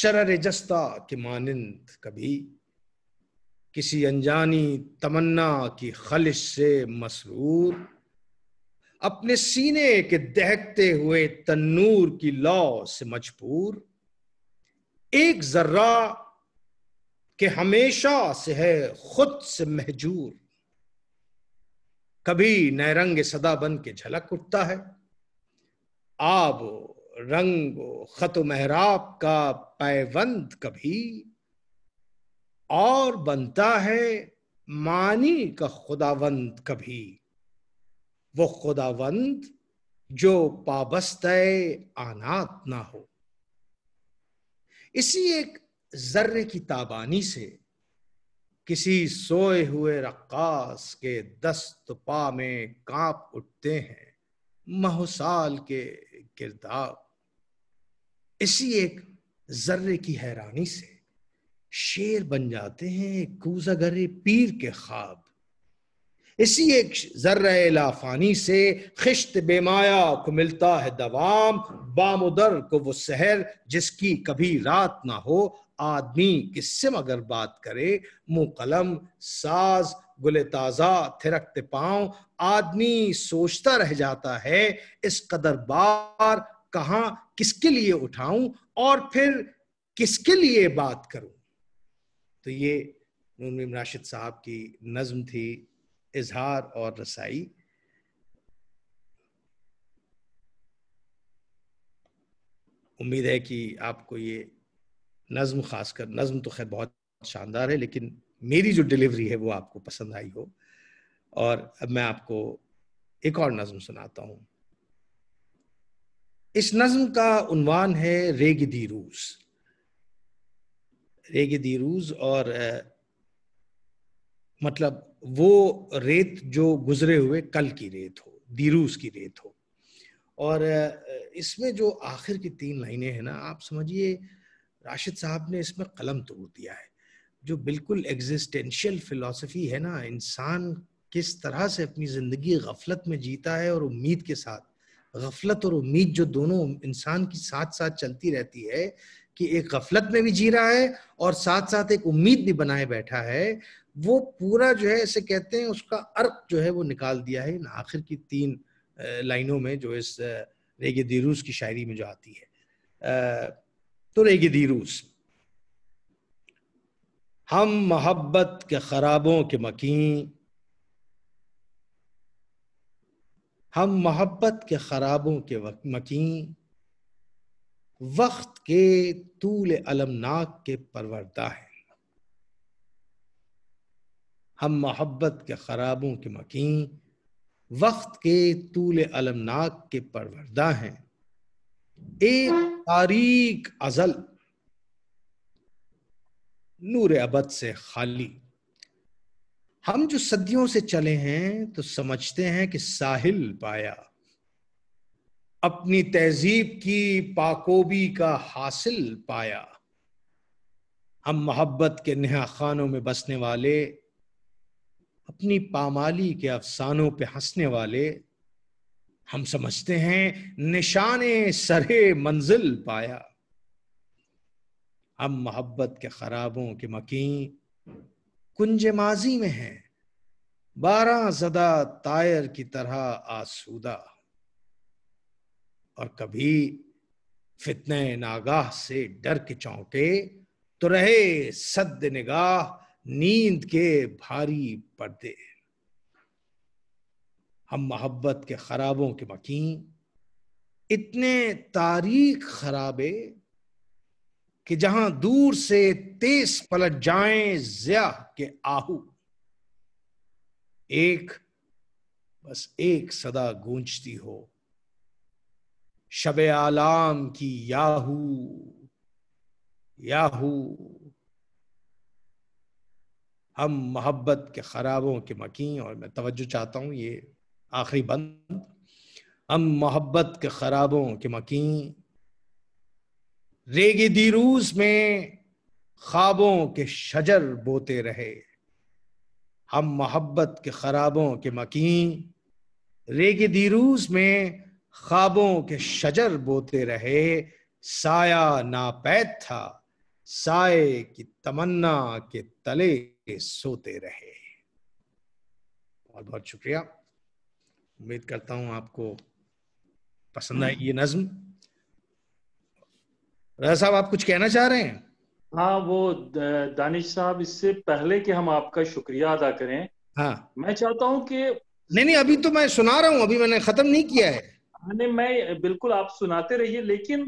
शरर जस्ता के मानंद कभी किसी अनजानी तमन्ना की खलिश से मसरूर अपने सीने के दहकते हुए तन्नूर की लौ से मजबूर एक जर्रा के हमेशा से है खुद से महजूर कभी नरंग सदा बन के झलक उठता है आब रंग खत महराब का पैवंद कभी और बनता है मानी का खुदावंद कभी वो खुदावंद जो पाबस्त आनात ना हो इसी एक जर्रे की ताबानी से किसी सोए हुए रक्कास के दस्त पा में कांप उठते हैं महोसाल के गिरदाब इसी एक जर्रे की हैरानी से शेर बन जाते हैं कूजागरे पीर के ख्वाब इसी एक जर्र लाफानी से खिश्त बेमाया को मिलता है दवाम बामुदर को वो सहर जिसकी कभी रात ना हो आदमी किससे मगर बात करे मुँह कलम साज गुल ताज़ा थिरकते पाँव आदमी सोचता रह जाता है इस कदर बार कहाँ किसके लिए उठाऊं और फिर किसके लिए बात करूं तो ये नून राशिद साहब की नज्म थी इजहार और रसाई उम्मीद है कि आपको ये नज्म खासकर नज्म तो खैर बहुत शानदार है लेकिन मेरी जो डिलीवरी है वो आपको पसंद आई हो और अब मैं आपको एक और नज्म सुनाता हूं इस नज्म का उन्वान है रेग दीरूस रेग दीरूस और मतलब वो रेत जो गुजरे हुए कल की रेत हो दीरूस की रेत हो और इसमें जो आखिर की तीन लाइनें हैं ना आप समझिए राशिद साहब ने इसमें कलम तोड़ दिया है जो बिल्कुल एग्जिस्टेंशियल फिलॉसफी है ना इंसान किस तरह से अपनी ज़िंदगी गफलत में जीता है और उम्मीद के साथ गफलत और उम्मीद जो दोनों इंसान की साथ साथ चलती रहती है कि एक गफलत में भी जी रहा है और साथ साथ एक उम्मीद भी बनाए बैठा है वो पूरा जो है ऐसे कहते हैं उसका अर्क जो है वो निकाल दिया है इन आखिर की तीन लाइनों में जो इस रेगे दीरूस की शायरी में जो आती है तो रेगे दीरूस हम मोहब्बत के खराबों के मकीन हम मोहब्बत के खराबों के मकीन वक्त के तूल अलमनाक के परवरदा है हम मोहब्बत के ख़राबों के मकीन वक्त के तूल अलमनाक के परवरदा हैं एक तारीख अजल नूर अबद से खाली हम जो सदियों से चले हैं तो समझते हैं कि साहिल पाया अपनी तहजीब की पाकोबी का हासिल पाया हम मोहब्बत के नेहा खानों में बसने वाले अपनी पामाली के अफसानों पे हंसने वाले हम समझते हैं निशाने सरे मंजिल पाया हम मोहब्बत के खराबों के मकी कुंज माजी में हैं बारह जदा तायर की तरह आसूदा और कभी फितने नागाह से डर के चौंके तो रहे सद निगाह नींद के भारी पर्दे हम मोहब्बत के खराबों के मकीन इतने तारीख खराबे कि जहां दूर से तेज पलट जाएं ज्या के आहू एक बस एक सदा गूंजती हो शबे आलाम की याहू याहू हम मोहब्बत के ख़राबों के मकी और मैं तवज्जो चाहता हूँ ये आखिरी बंद हम मोहब्बत के ख़राबों के मकी रेगी दीरूस में ख्वाबों के शजर बोते रहे हम मोहब्बत के ख़राबों के मकी रेगी दीरूस में ख्वाबों के शजर बोते रहे साया नापैद था साय की तमन्ना के तले सोते रहे बहुत बहुत शुक्रिया उम्मीद करता हूँ आपको पसंद आई ये नज्म साहब आप कुछ कहना चाह रहे हैं हाँ वो दानिश साहब इससे पहले कि हम आपका शुक्रिया अदा करें हाँ मैं चाहता हूँ कि नहीं नहीं अभी तो मैं सुना रहा हूँ अभी मैंने खत्म नहीं किया है हाँ, नहीं मैं बिल्कुल आप सुनाते रहिए लेकिन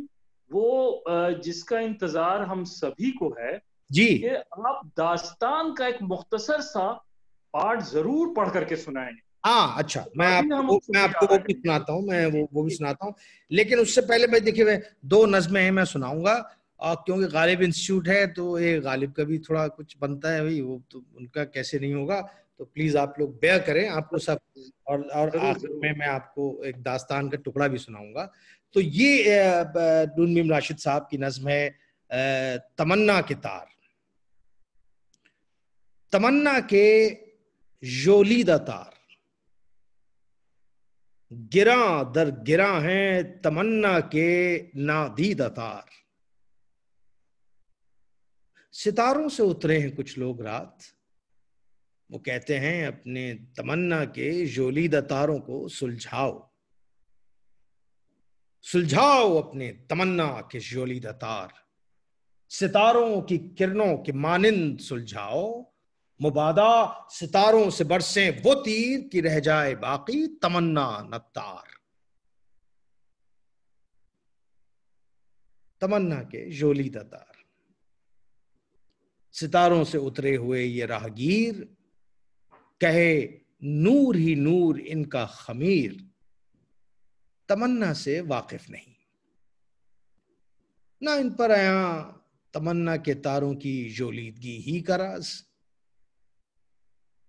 वो जिसका इंतजार हम सभी को है जी कि आप दास्तान का एक मुख्तसर सा पार्ट जरूर पढ़ करके सुनाएंगे हाँ अच्छा तो मैं आपको मैं आपको वो भी सुनाता हूँ मैं वो वो भी सुनाता हूँ लेकिन उससे पहले मैं देखिए मैं दो नज़में हैं मैं सुनाऊंगा और क्योंकि गालिब इंस्टीट्यूट है तो ये गालिब का भी थोड़ा कुछ बनता है भाई वो तो उनका कैसे नहीं होगा तो प्लीज आप लोग बेयर करें आपको सब और और आखिर में मैं आपको एक दास्तान का टुकड़ा भी सुनाऊंगा तो ये नून मीम राशिद साहब की नज्म है तमन्ना के तार तमन्ना के जोली दार गिरा दर गिरा है तमन्ना के नादी दतार सितारों से उतरे हैं कुछ लोग रात वो कहते हैं अपने तमन्ना के जोली दतारों को सुलझाओ सुलझाओ अपने तमन्ना के जोली दतार सितारों की किरणों के मानिंद सुलझाओ मुबादा सितारों से बरसे वो तीर की रह जाए बाकी तमन्ना नत्तार तमन्ना के जोली दतार सितारों से उतरे हुए ये राहगीर कहे नूर ही नूर इनका खमीर तमन्ना से वाकिफ नहीं ना इन पर आया तमन्ना के तारों की जोलीदगी ही का राज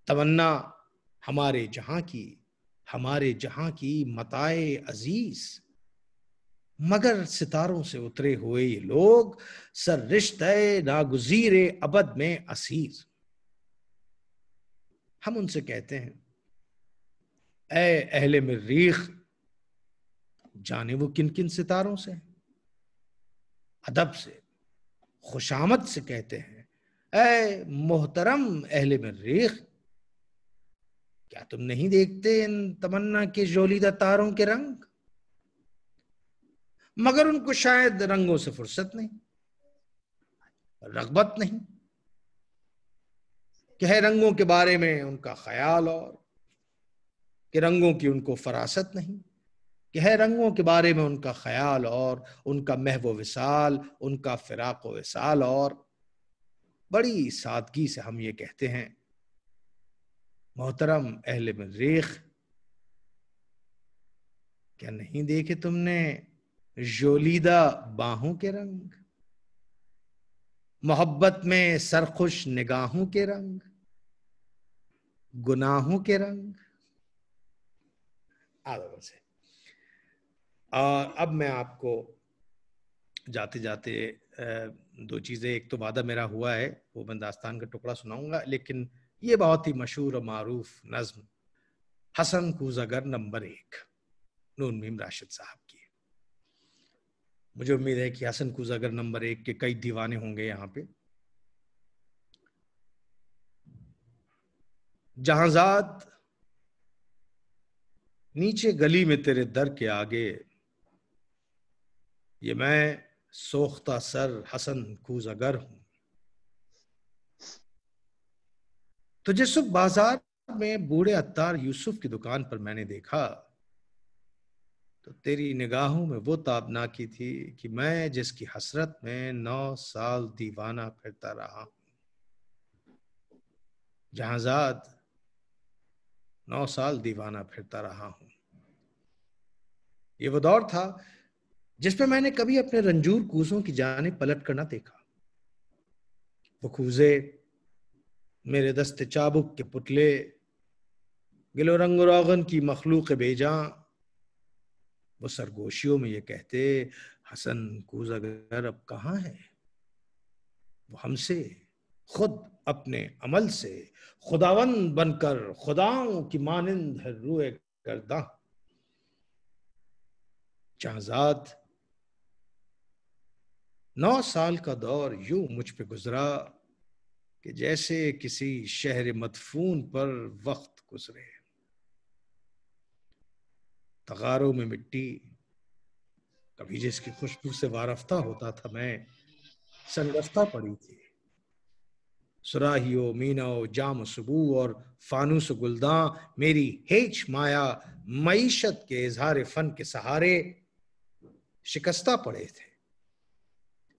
तमन्ना हमारे जहां की हमारे जहां की मताए अजीज मगर सितारों से उतरे हुए ये लोग सर रिश्त नागुजीर अबद में असीज हम उनसे कहते हैं ए अहले मरीख जाने वो किन किन सितारों से अदब से खुशामद से कहते हैं ए मोहतरम अहले मरीख क्या तुम नहीं देखते इन तमन्ना के जोलीदा तारों के रंग मगर उनको शायद रंगों से फुर्सत नहीं रगबत नहीं कह रंगों के बारे में उनका ख्याल और कि रंगों की उनको फरासत नहीं कह रंगों के बारे में उनका ख्याल और उनका महव विसाल उनका फिराक विसाल और बड़ी सादगी से हम ये कहते हैं मोहतरम अहल मरीख क्या नहीं देखे तुमने जोलीदा बाहों के रंग मोहब्बत में सरखुश निगाहों के रंग गुनाहों के रंग आदर से और अब मैं आपको जाते जाते दो चीज़ें एक तो वादा मेरा हुआ है वो मैं दास्तान का टुकड़ा सुनाऊंगा लेकिन ये बहुत ही मशहूर और मरूफ नज्म हसन कूजागर नंबर एक नून मीम राशिद साहब की मुझे उम्मीद है कि हसन कूजागर नंबर एक के कई दीवाने होंगे यहाँ पे जहाजात नीचे गली में तेरे दर के आगे ये मैं सोख्ता सर हसन कूजागर हूँ तो जिस बाजार में बूढ़े अत्तार यूसुफ की दुकान पर मैंने देखा तो तेरी निगाहों में वो ताबना की थी कि मैं जिसकी हसरत में नौ साल दीवाना फिरता रहा हूं नौ साल दीवाना फिरता रहा हूं ये वो दौर था जिसपे मैंने कभी अपने रंजूर कूजों की जाने पलट कर ना देखा वो कूजे मेरे दस्त चाबुक के पुतले गिलो रंग रोगन की मखलूक बेजा वो सरगोशियों में ये कहते हसन कुजगर अब कहाँ है वो हमसे खुद अपने अमल से खुदावन बनकर खुदाओं की मानंद रुए करदा चाहजाद नौ साल का दौर यूं मुझ पे गुजरा कि जैसे किसी शहर मदफून पर वक्त गुजरे तगारों में मिट्टी कभी जिसकी खुशबू से वारफ्ता होता था मैं संगफ्ता पड़ी थी सुराहियो मीनो जाम सबू और फानूस गुलदा मेरी हेच माया मीशत के इजहार फन के सहारे शिकस्ता पड़े थे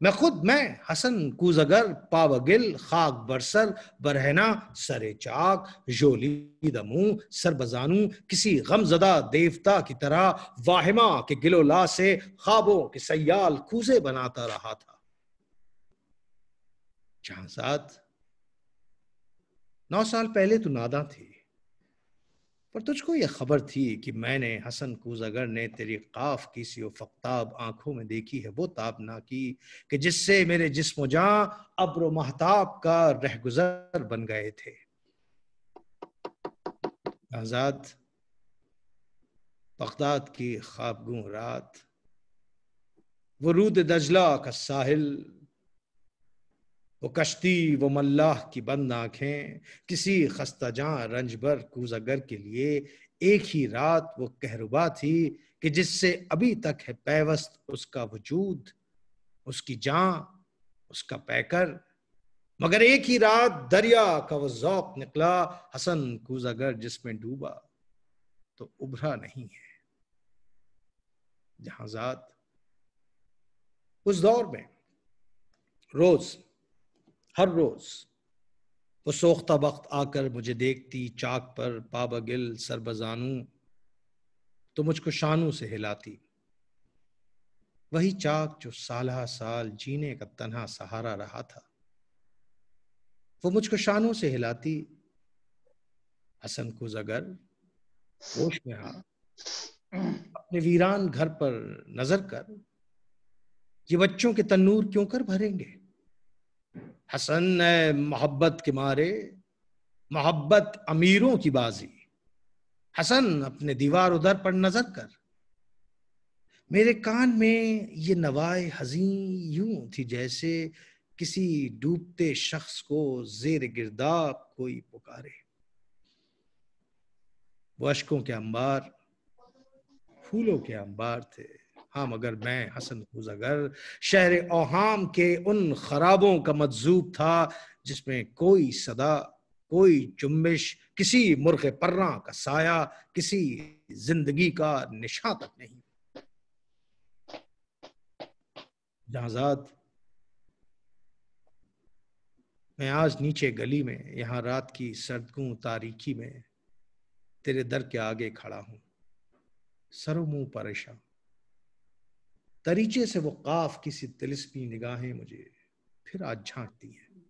मैं खुद मैं हसन कूजगर पावगिल खाक बरसर बरहना सरे चाक जोली दमू सरबजानू किसी गमजदा देवता की तरह वाहिमा के गिलोला से ख्वाबों के सयाल कूजे बनाता रहा था चाह नौ साल पहले तो नादा थी पर तुझको ये खबर थी कि मैंने हसन कुजगर ने तेरी काफ की सी फकताब आंखों में देखी है वो ताब ना की कि जिससे मेरे जिसम जहां अब्र महताब का रहगुजर बन गए थे आजाद बगदाद की खाबगू रात वो रूद दजला का साहिल वो कश्ती वो मल्लाह की बंद आंखें किसी जहां रंजबर कूजागर के लिए एक ही रात वो कहरुबा थी कि जिससे अभी तक है पैवस्त उसका वजूद उसकी जान उसका पैकर मगर एक ही रात दरिया का वो जौक निकला हसन कूजागर जिसमें डूबा तो उभरा नहीं है जहाजात उस दौर में रोज़ हर रोज वो सोख्ता वक्त आकर मुझे देखती चाक पर पाबगिल सरबजानू तो मुझको शानू से हिलाती वही चाक जो सालहा साल जीने का तनहा सहारा रहा था वो मुझको शानों से हिलाती हसन को अगर होश में हा अपने वीरान घर पर नजर कर ये बच्चों के तन्नूर क्यों कर भरेंगे हसन है मोहब्बत के मारे मोहब्बत अमीरों की बाजी हसन अपने दीवार उधर पर नजर कर मेरे कान में ये नवाए हजी यूं थी जैसे किसी डूबते शख्स को जेर गिरदाब कोई पुकारे वो अशकों के अंबार फूलों के अंबार थे हाँ मगर मैं हसन खुजागर शहर ओहाम के उन खराबों का मजूब था जिसमें कोई सदा कोई जुम्बिश किसी मुर्ख पर्रा का साया किसी जिंदगी का निशा तक नहीं जहाजाद मैं आज नीचे गली में यहां रात की सर्दगों तारीखी में तेरे दर के आगे खड़ा हूं सरो मुंह परेशान तरीचे से वो काफ किसी तिलस्मी निगाहें मुझे फिर आज झांकती हैं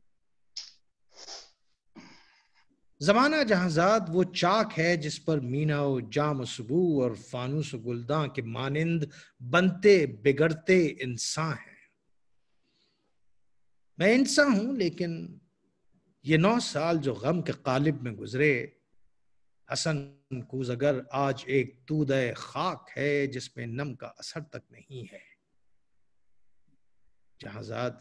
जमाना जहाजाद वो चाक है जिस पर मीना जाम सबू और फानूस गुलदा के मानिंद बनते बिगड़ते इंसान हैं मैं इंसान हूं लेकिन ये नौ साल जो गम के कालिब में गुजरे हसन कूजगर आज एक तूद खाक है जिसमें नम का असर तक नहीं है जहाजाद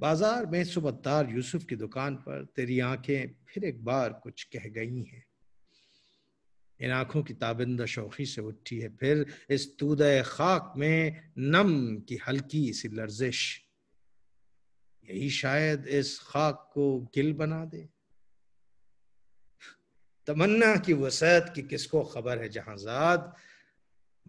बाजार में सुबत्तार यूसुफ की दुकान पर तेरी आंखें फिर एक बार कुछ कह गई हैं इन आंखों की ताबिंद शौखी से उठी है फिर इस तूद खाक में नम की हल्की सी लर्जिश यही शायद इस खाक को गिल बना दे तमन्ना की वसैत की किसको खबर है जहाजाद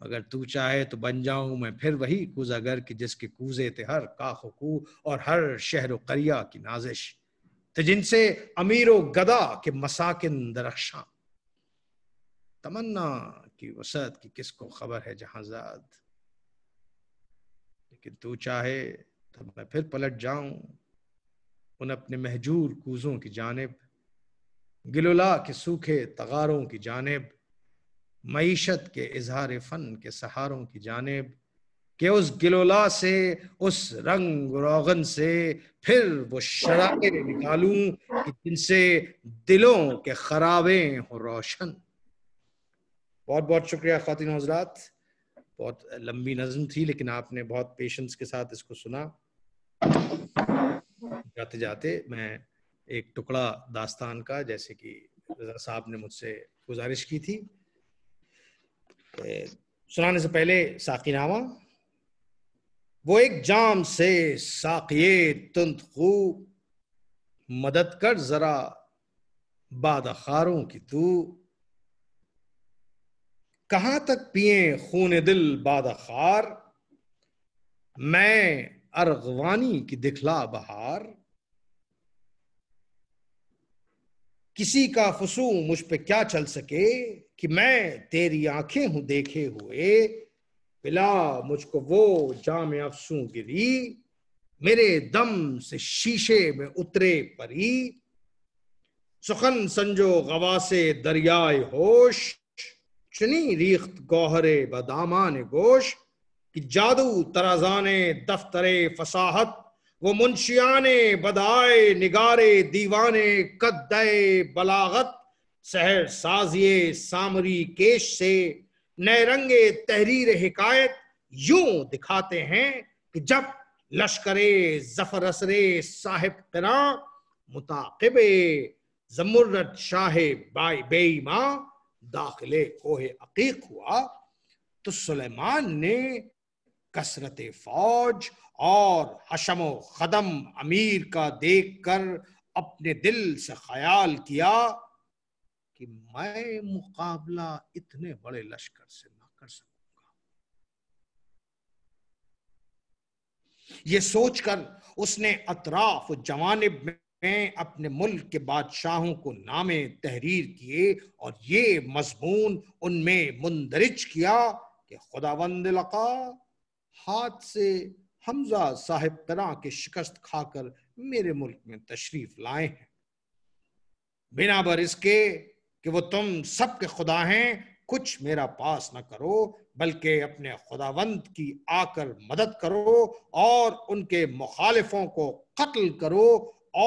मगर तू चाहे तो बन जाऊं मैं फिर वही कूजागर की जिसके कूजे थे हर काखू और हर शहर करिया की नाजिश तो जिनसे अमीर गदा के मसाकिन दरख्शां तमन्ना की वसत की किसको खबर है जहांजाद लेकिन तू चाहे तो मैं फिर पलट जाऊं उन अपने महजूर कूजों की जानब गिलोला के सूखे तगारों की जानब मीशत के इजहार फ़न के सहारों की जानब के उस गिलोला से उस रंग रोगन से फिर वो शराय निकालू कि जिनसे दिलों के खराबे हो रोशन बहुत बहुत शुक्रिया खातिन हजरात बहुत लंबी नज्म थी लेकिन आपने बहुत पेशेंस के साथ इसको सुना जाते जाते मैं एक टुकड़ा दास्तान का जैसे कि साहब ने मुझसे गुजारिश की थी सुनाने से पहले साकीनामा वो एक जाम से साकिए तुंत खूब मदद कर जरा बादखारों की तू कहा तक पिए खून दिल बादखार मैं अरगवानी की दिखला बहार किसी का फसू मुझ पे क्या चल सके कि मैं तेरी आंखें हूं देखे हुए पिला मुझको वो जाम अफसू गिरी मेरे दम से शीशे में उतरे परी सुखन संजो गवा से दरियाए होश चुनी रीख्त गौहरे बदामान गोश कि जादू तराजाने दफ्तरे फसाहत वो मुंशियाने बदाए निगारे दीवाने कद्दे बलागत शहर साजिए सामरी केश से नरंगे तहरीर हिकायत यूं दिखाते हैं कि जब लश्कर जफर असरे साहिब करा मुताकिबे जमुर्रत शाह बाई बेईमा दाखिले कोहे अकीक हुआ तो सुलेमान ने कसरत फौज और हशमो खदम अमीर का देखकर अपने दिल से ख्याल किया कि मैं मुकाबला इतने बड़े लश्कर से ना कर सकूंगा ये सोचकर उसने अतराफ जवानब में अपने मुल्क के बादशाहों को नामे तहरीर किए और ये मजमून उनमें मुंदरिज किया कि खुदा वंद हाथ से हमजा साहिब तना के शिकस्त खाकर मेरे मुल्क में तशरीफ लाए हैं बिना बर इसके कि वो तुम सबके खुदा हैं कुछ मेरा पास न करो बल्कि अपने खुदावंत की आकर मदद करो और उनके मुखालिफों को कत्ल करो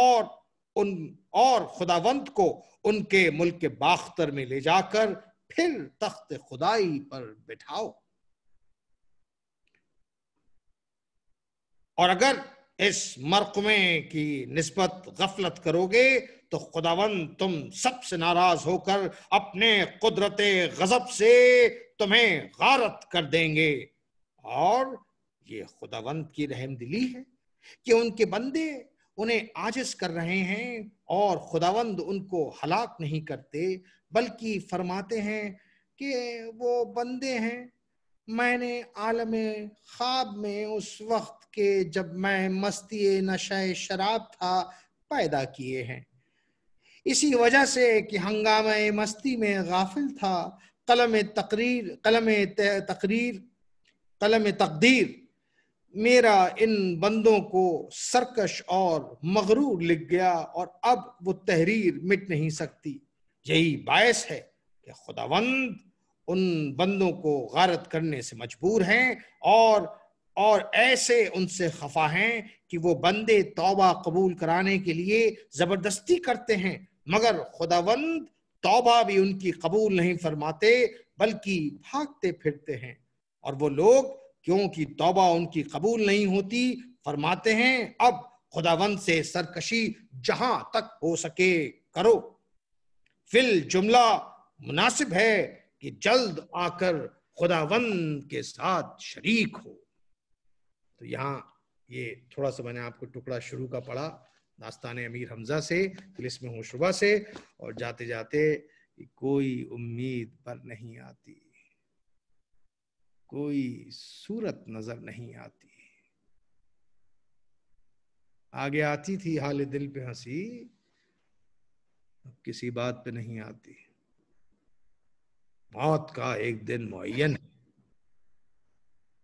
और उन और खुदावंत को उनके मुल्क के बाख्तर में ले जाकर फिर तख्त खुदाई पर बिठाओ और अगर इस मरकमे की नस्बत गफलत करोगे तो खुदावन तुम सबसे नाराज होकर अपने कुदरत गजब से तुम्हें गारत कर देंगे और ये खुदावंत की रहमदिली है कि उनके बंदे उन्हें आजिश कर रहे हैं और खुदावंद उनको हलाक नहीं करते बल्कि फरमाते हैं कि वो बंदे हैं मैंने आलम ख्वाब में उस वक्त के जब मैं मस्ती नशे शराब था पैदा किए हैं इसी वजह से कि हंगामा मस्ती में गाफिल था कलम तकरीर कलम तकरीर कलम तकदीर मेरा इन बंदों को सरकश और मगरूर लिख गया और अब वो तहरीर मिट नहीं सकती यही बायस है कि खुदावंद उन बंदों को गारत करने से मजबूर हैं और और ऐसे उनसे खफा हैं कि वो बंदे तौबा कबूल कराने के लिए जबरदस्ती करते हैं मगर खुदावंद तौबा भी उनकी कबूल नहीं फरमाते बल्कि भागते फिरते हैं और वो लोग क्योंकि तौबा उनकी कबूल नहीं होती फरमाते हैं अब खुदावंद से सरकशी जहां तक हो सके करो फिल जुमला मुनासिब है कि जल्द आकर खुदावंद के साथ शरीक हो तो यहाँ ये थोड़ा सा मैंने आपको टुकड़ा शुरू का पढ़ा दास्तान अमीर हमजा से तिलिस्म होशुबा से और जाते जाते कोई उम्मीद पर नहीं आती कोई सूरत नजर नहीं आती आगे आती थी हाल दिल पे हंसी अब किसी बात पे नहीं आती मौत का एक दिन मुन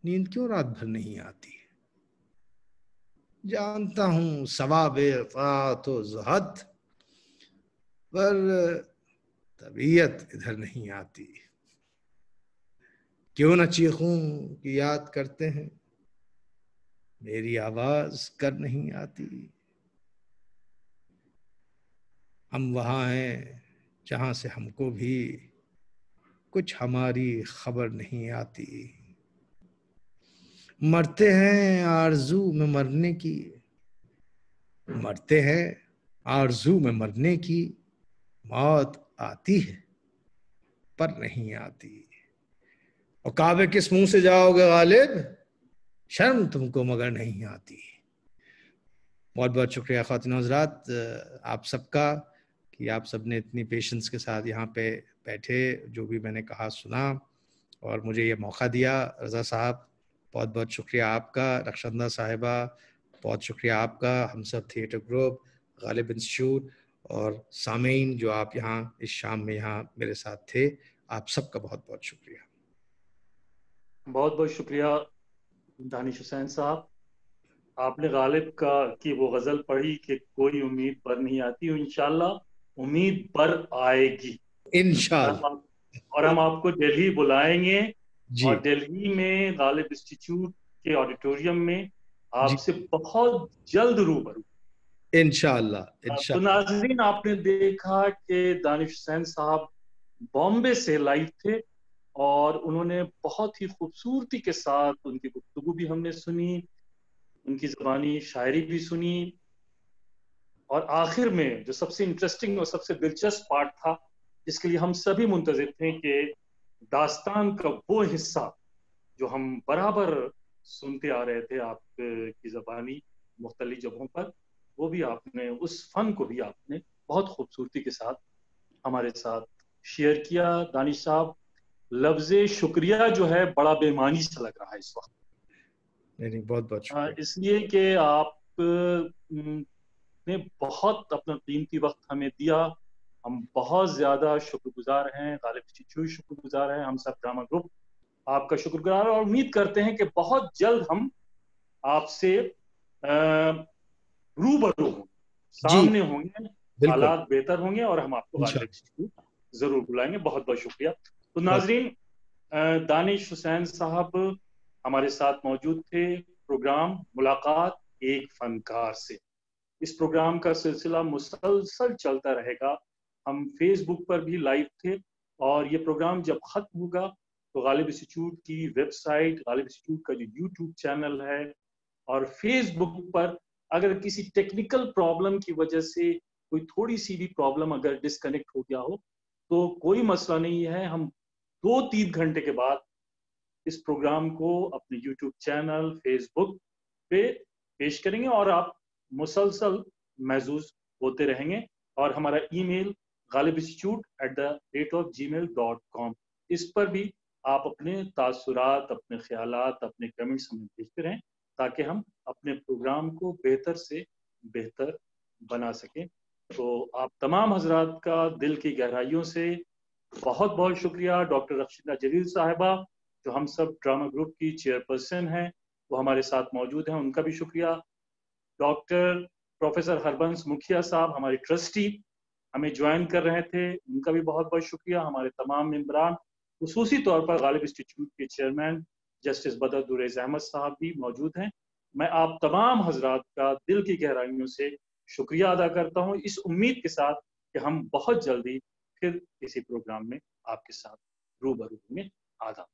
नींद क्यों रात भर नहीं आती जानता हूँ सवाब तो जहत पर तबीयत इधर नहीं आती क्यों ना चीखूं कि याद करते हैं मेरी आवाज कर नहीं आती हम वहां हैं जहां से हमको भी कुछ हमारी खबर नहीं आती मरते हैं आरजू में मरने की मरते हैं आरजू में मरने की मौत आती है पर नहीं आती और काबे किस मुंह से जाओगे गालिब शर्म तुमको मगर नहीं आती बहुत बहुत शुक्रिया खातिन हजरात आप सबका कि आप सब ने इतनी पेशेंस के साथ यहाँ पे बैठे जो भी मैंने कहा सुना और मुझे ये मौका दिया रज़ा साहब बहुत बहुत शुक्रिया आपका रक्षंदा साहिबा बहुत शुक्रिया आपका हम सब थिएटर ग्रुप गालिब इंस्टीट्यूट और सामीन जो आप यहाँ इस शाम में यहाँ मेरे साथ थे आप सबका बहुत बहुत शुक्रिया बहुत बहुत शुक्रिया दानिश हुसैन साहब आपने गालिब का की वो गजल पढ़ी कि कोई उम्मीद पर नहीं आती इन उम्मीद पर आएगी इनशा और हम आपको दिल्ली बुलाएंगे जी। और दिल्ली में गालिब इंस्टीट्यूट के ऑडिटोरियम में आपसे बहुत जल्द रूबरू इनशाला तो नाजरीन आपने देखा कि दानिश हुसैन साहब बॉम्बे से लाइव थे और उन्होंने बहुत ही खूबसूरती के साथ उनकी गुफ्तु भी हमने सुनी उनकी जबानी शायरी भी सुनी और आखिर में जो सबसे इंटरेस्टिंग और सबसे दिलचस्प पार्ट था जिसके लिए हम सभी मुंतजर थे कि दास्तान का वो हिस्सा जो हम बराबर सुनते आ रहे थे आपकी जबानी मुख्तलि जगहों पर वो भी आपने उस फन को भी आपने बहुत खूबसूरती के साथ हमारे साथ शेयर किया दानिश साहब लफ्ज शुक्रिया जो है बड़ा बेमानी से लग रहा है इस वक्त नहीं बहुत बहुत हाँ, इसलिए कि आप ने बहुत अपना कीमती वक्त हमें दिया हम बहुत ज़्यादा शुक्रगुजार हैं गालिब चिचू शुक्रगुजार हैं हम सब ड्रामा ग्रुप आपका शुक्रगुजार और उम्मीद करते हैं कि बहुत जल्द हम आपसे रूबरू होंगे सामने होंगे हालात बेहतर होंगे और हम आपको जरूर बुलाएंगे बहुत बहुत शुक्रिया तो नाजरीन दानिश हुसैन साहब हमारे साथ मौजूद थे प्रोग्राम मुलाकात एक फनकार से इस प्रोग्राम का सिलसिला मुसलसल चलता रहेगा हम फेसबुक पर भी लाइव थे और ये प्रोग्राम जब ख़त्म होगा तो गालिब इंस्टीट्यूट की वेबसाइट गालिब इंस्टीट्यूट का जो यूट्यूब चैनल है और फेसबुक पर अगर किसी टेक्निकल प्रॉब्लम की वजह से कोई थोड़ी सी भी प्रॉब्लम अगर डिसकनेक्ट हो गया हो तो कोई मसला नहीं है हम दो तीन घंटे के बाद इस प्रोग्राम को अपने यूट्यूब चैनल फेसबुक पे पेश करेंगे और आप मुसलसल महजूज होते रहेंगे और हमारा email Ghalib institute at the rate of Gmail dot com इस पर भी आप अपने तासुरात अपने ख्याल अपने कमेंट्स हमें भेजते रहें ताकि हम अपने प्रोग्राम को बेहतर से बेहतर बना सकें तो आप तमाम हजरात का दिल की गहराइयों से बहुत बहुत शुक्रिया डॉक्टर रक्षिदा जलील साहबा जो हम सब ड्रामा ग्रुप की चेयरपर्सन हैं वो हमारे साथ मौजूद हैं उनका भी शुक्रिया डॉक्टर प्रोफेसर हरबंस मुखिया साहब हमारे ट्रस्टी हमें ज्वाइन कर रहे थे उनका भी बहुत बहुत शुक्रिया हमारे तमाम मम्बरान खसूसी तौर पर गालिब इंस्टीट्यूट के चेयरमैन जस्टिस बदरुरेज अहमद साहब भी मौजूद हैं मैं आप तमाम हजरात का दिल की गहराइयों से शुक्रिया अदा करता हूँ इस उम्मीद के साथ कि हम बहुत जल्दी फिर इसी प्रोग्राम में आपके साथ रूबरू में आदा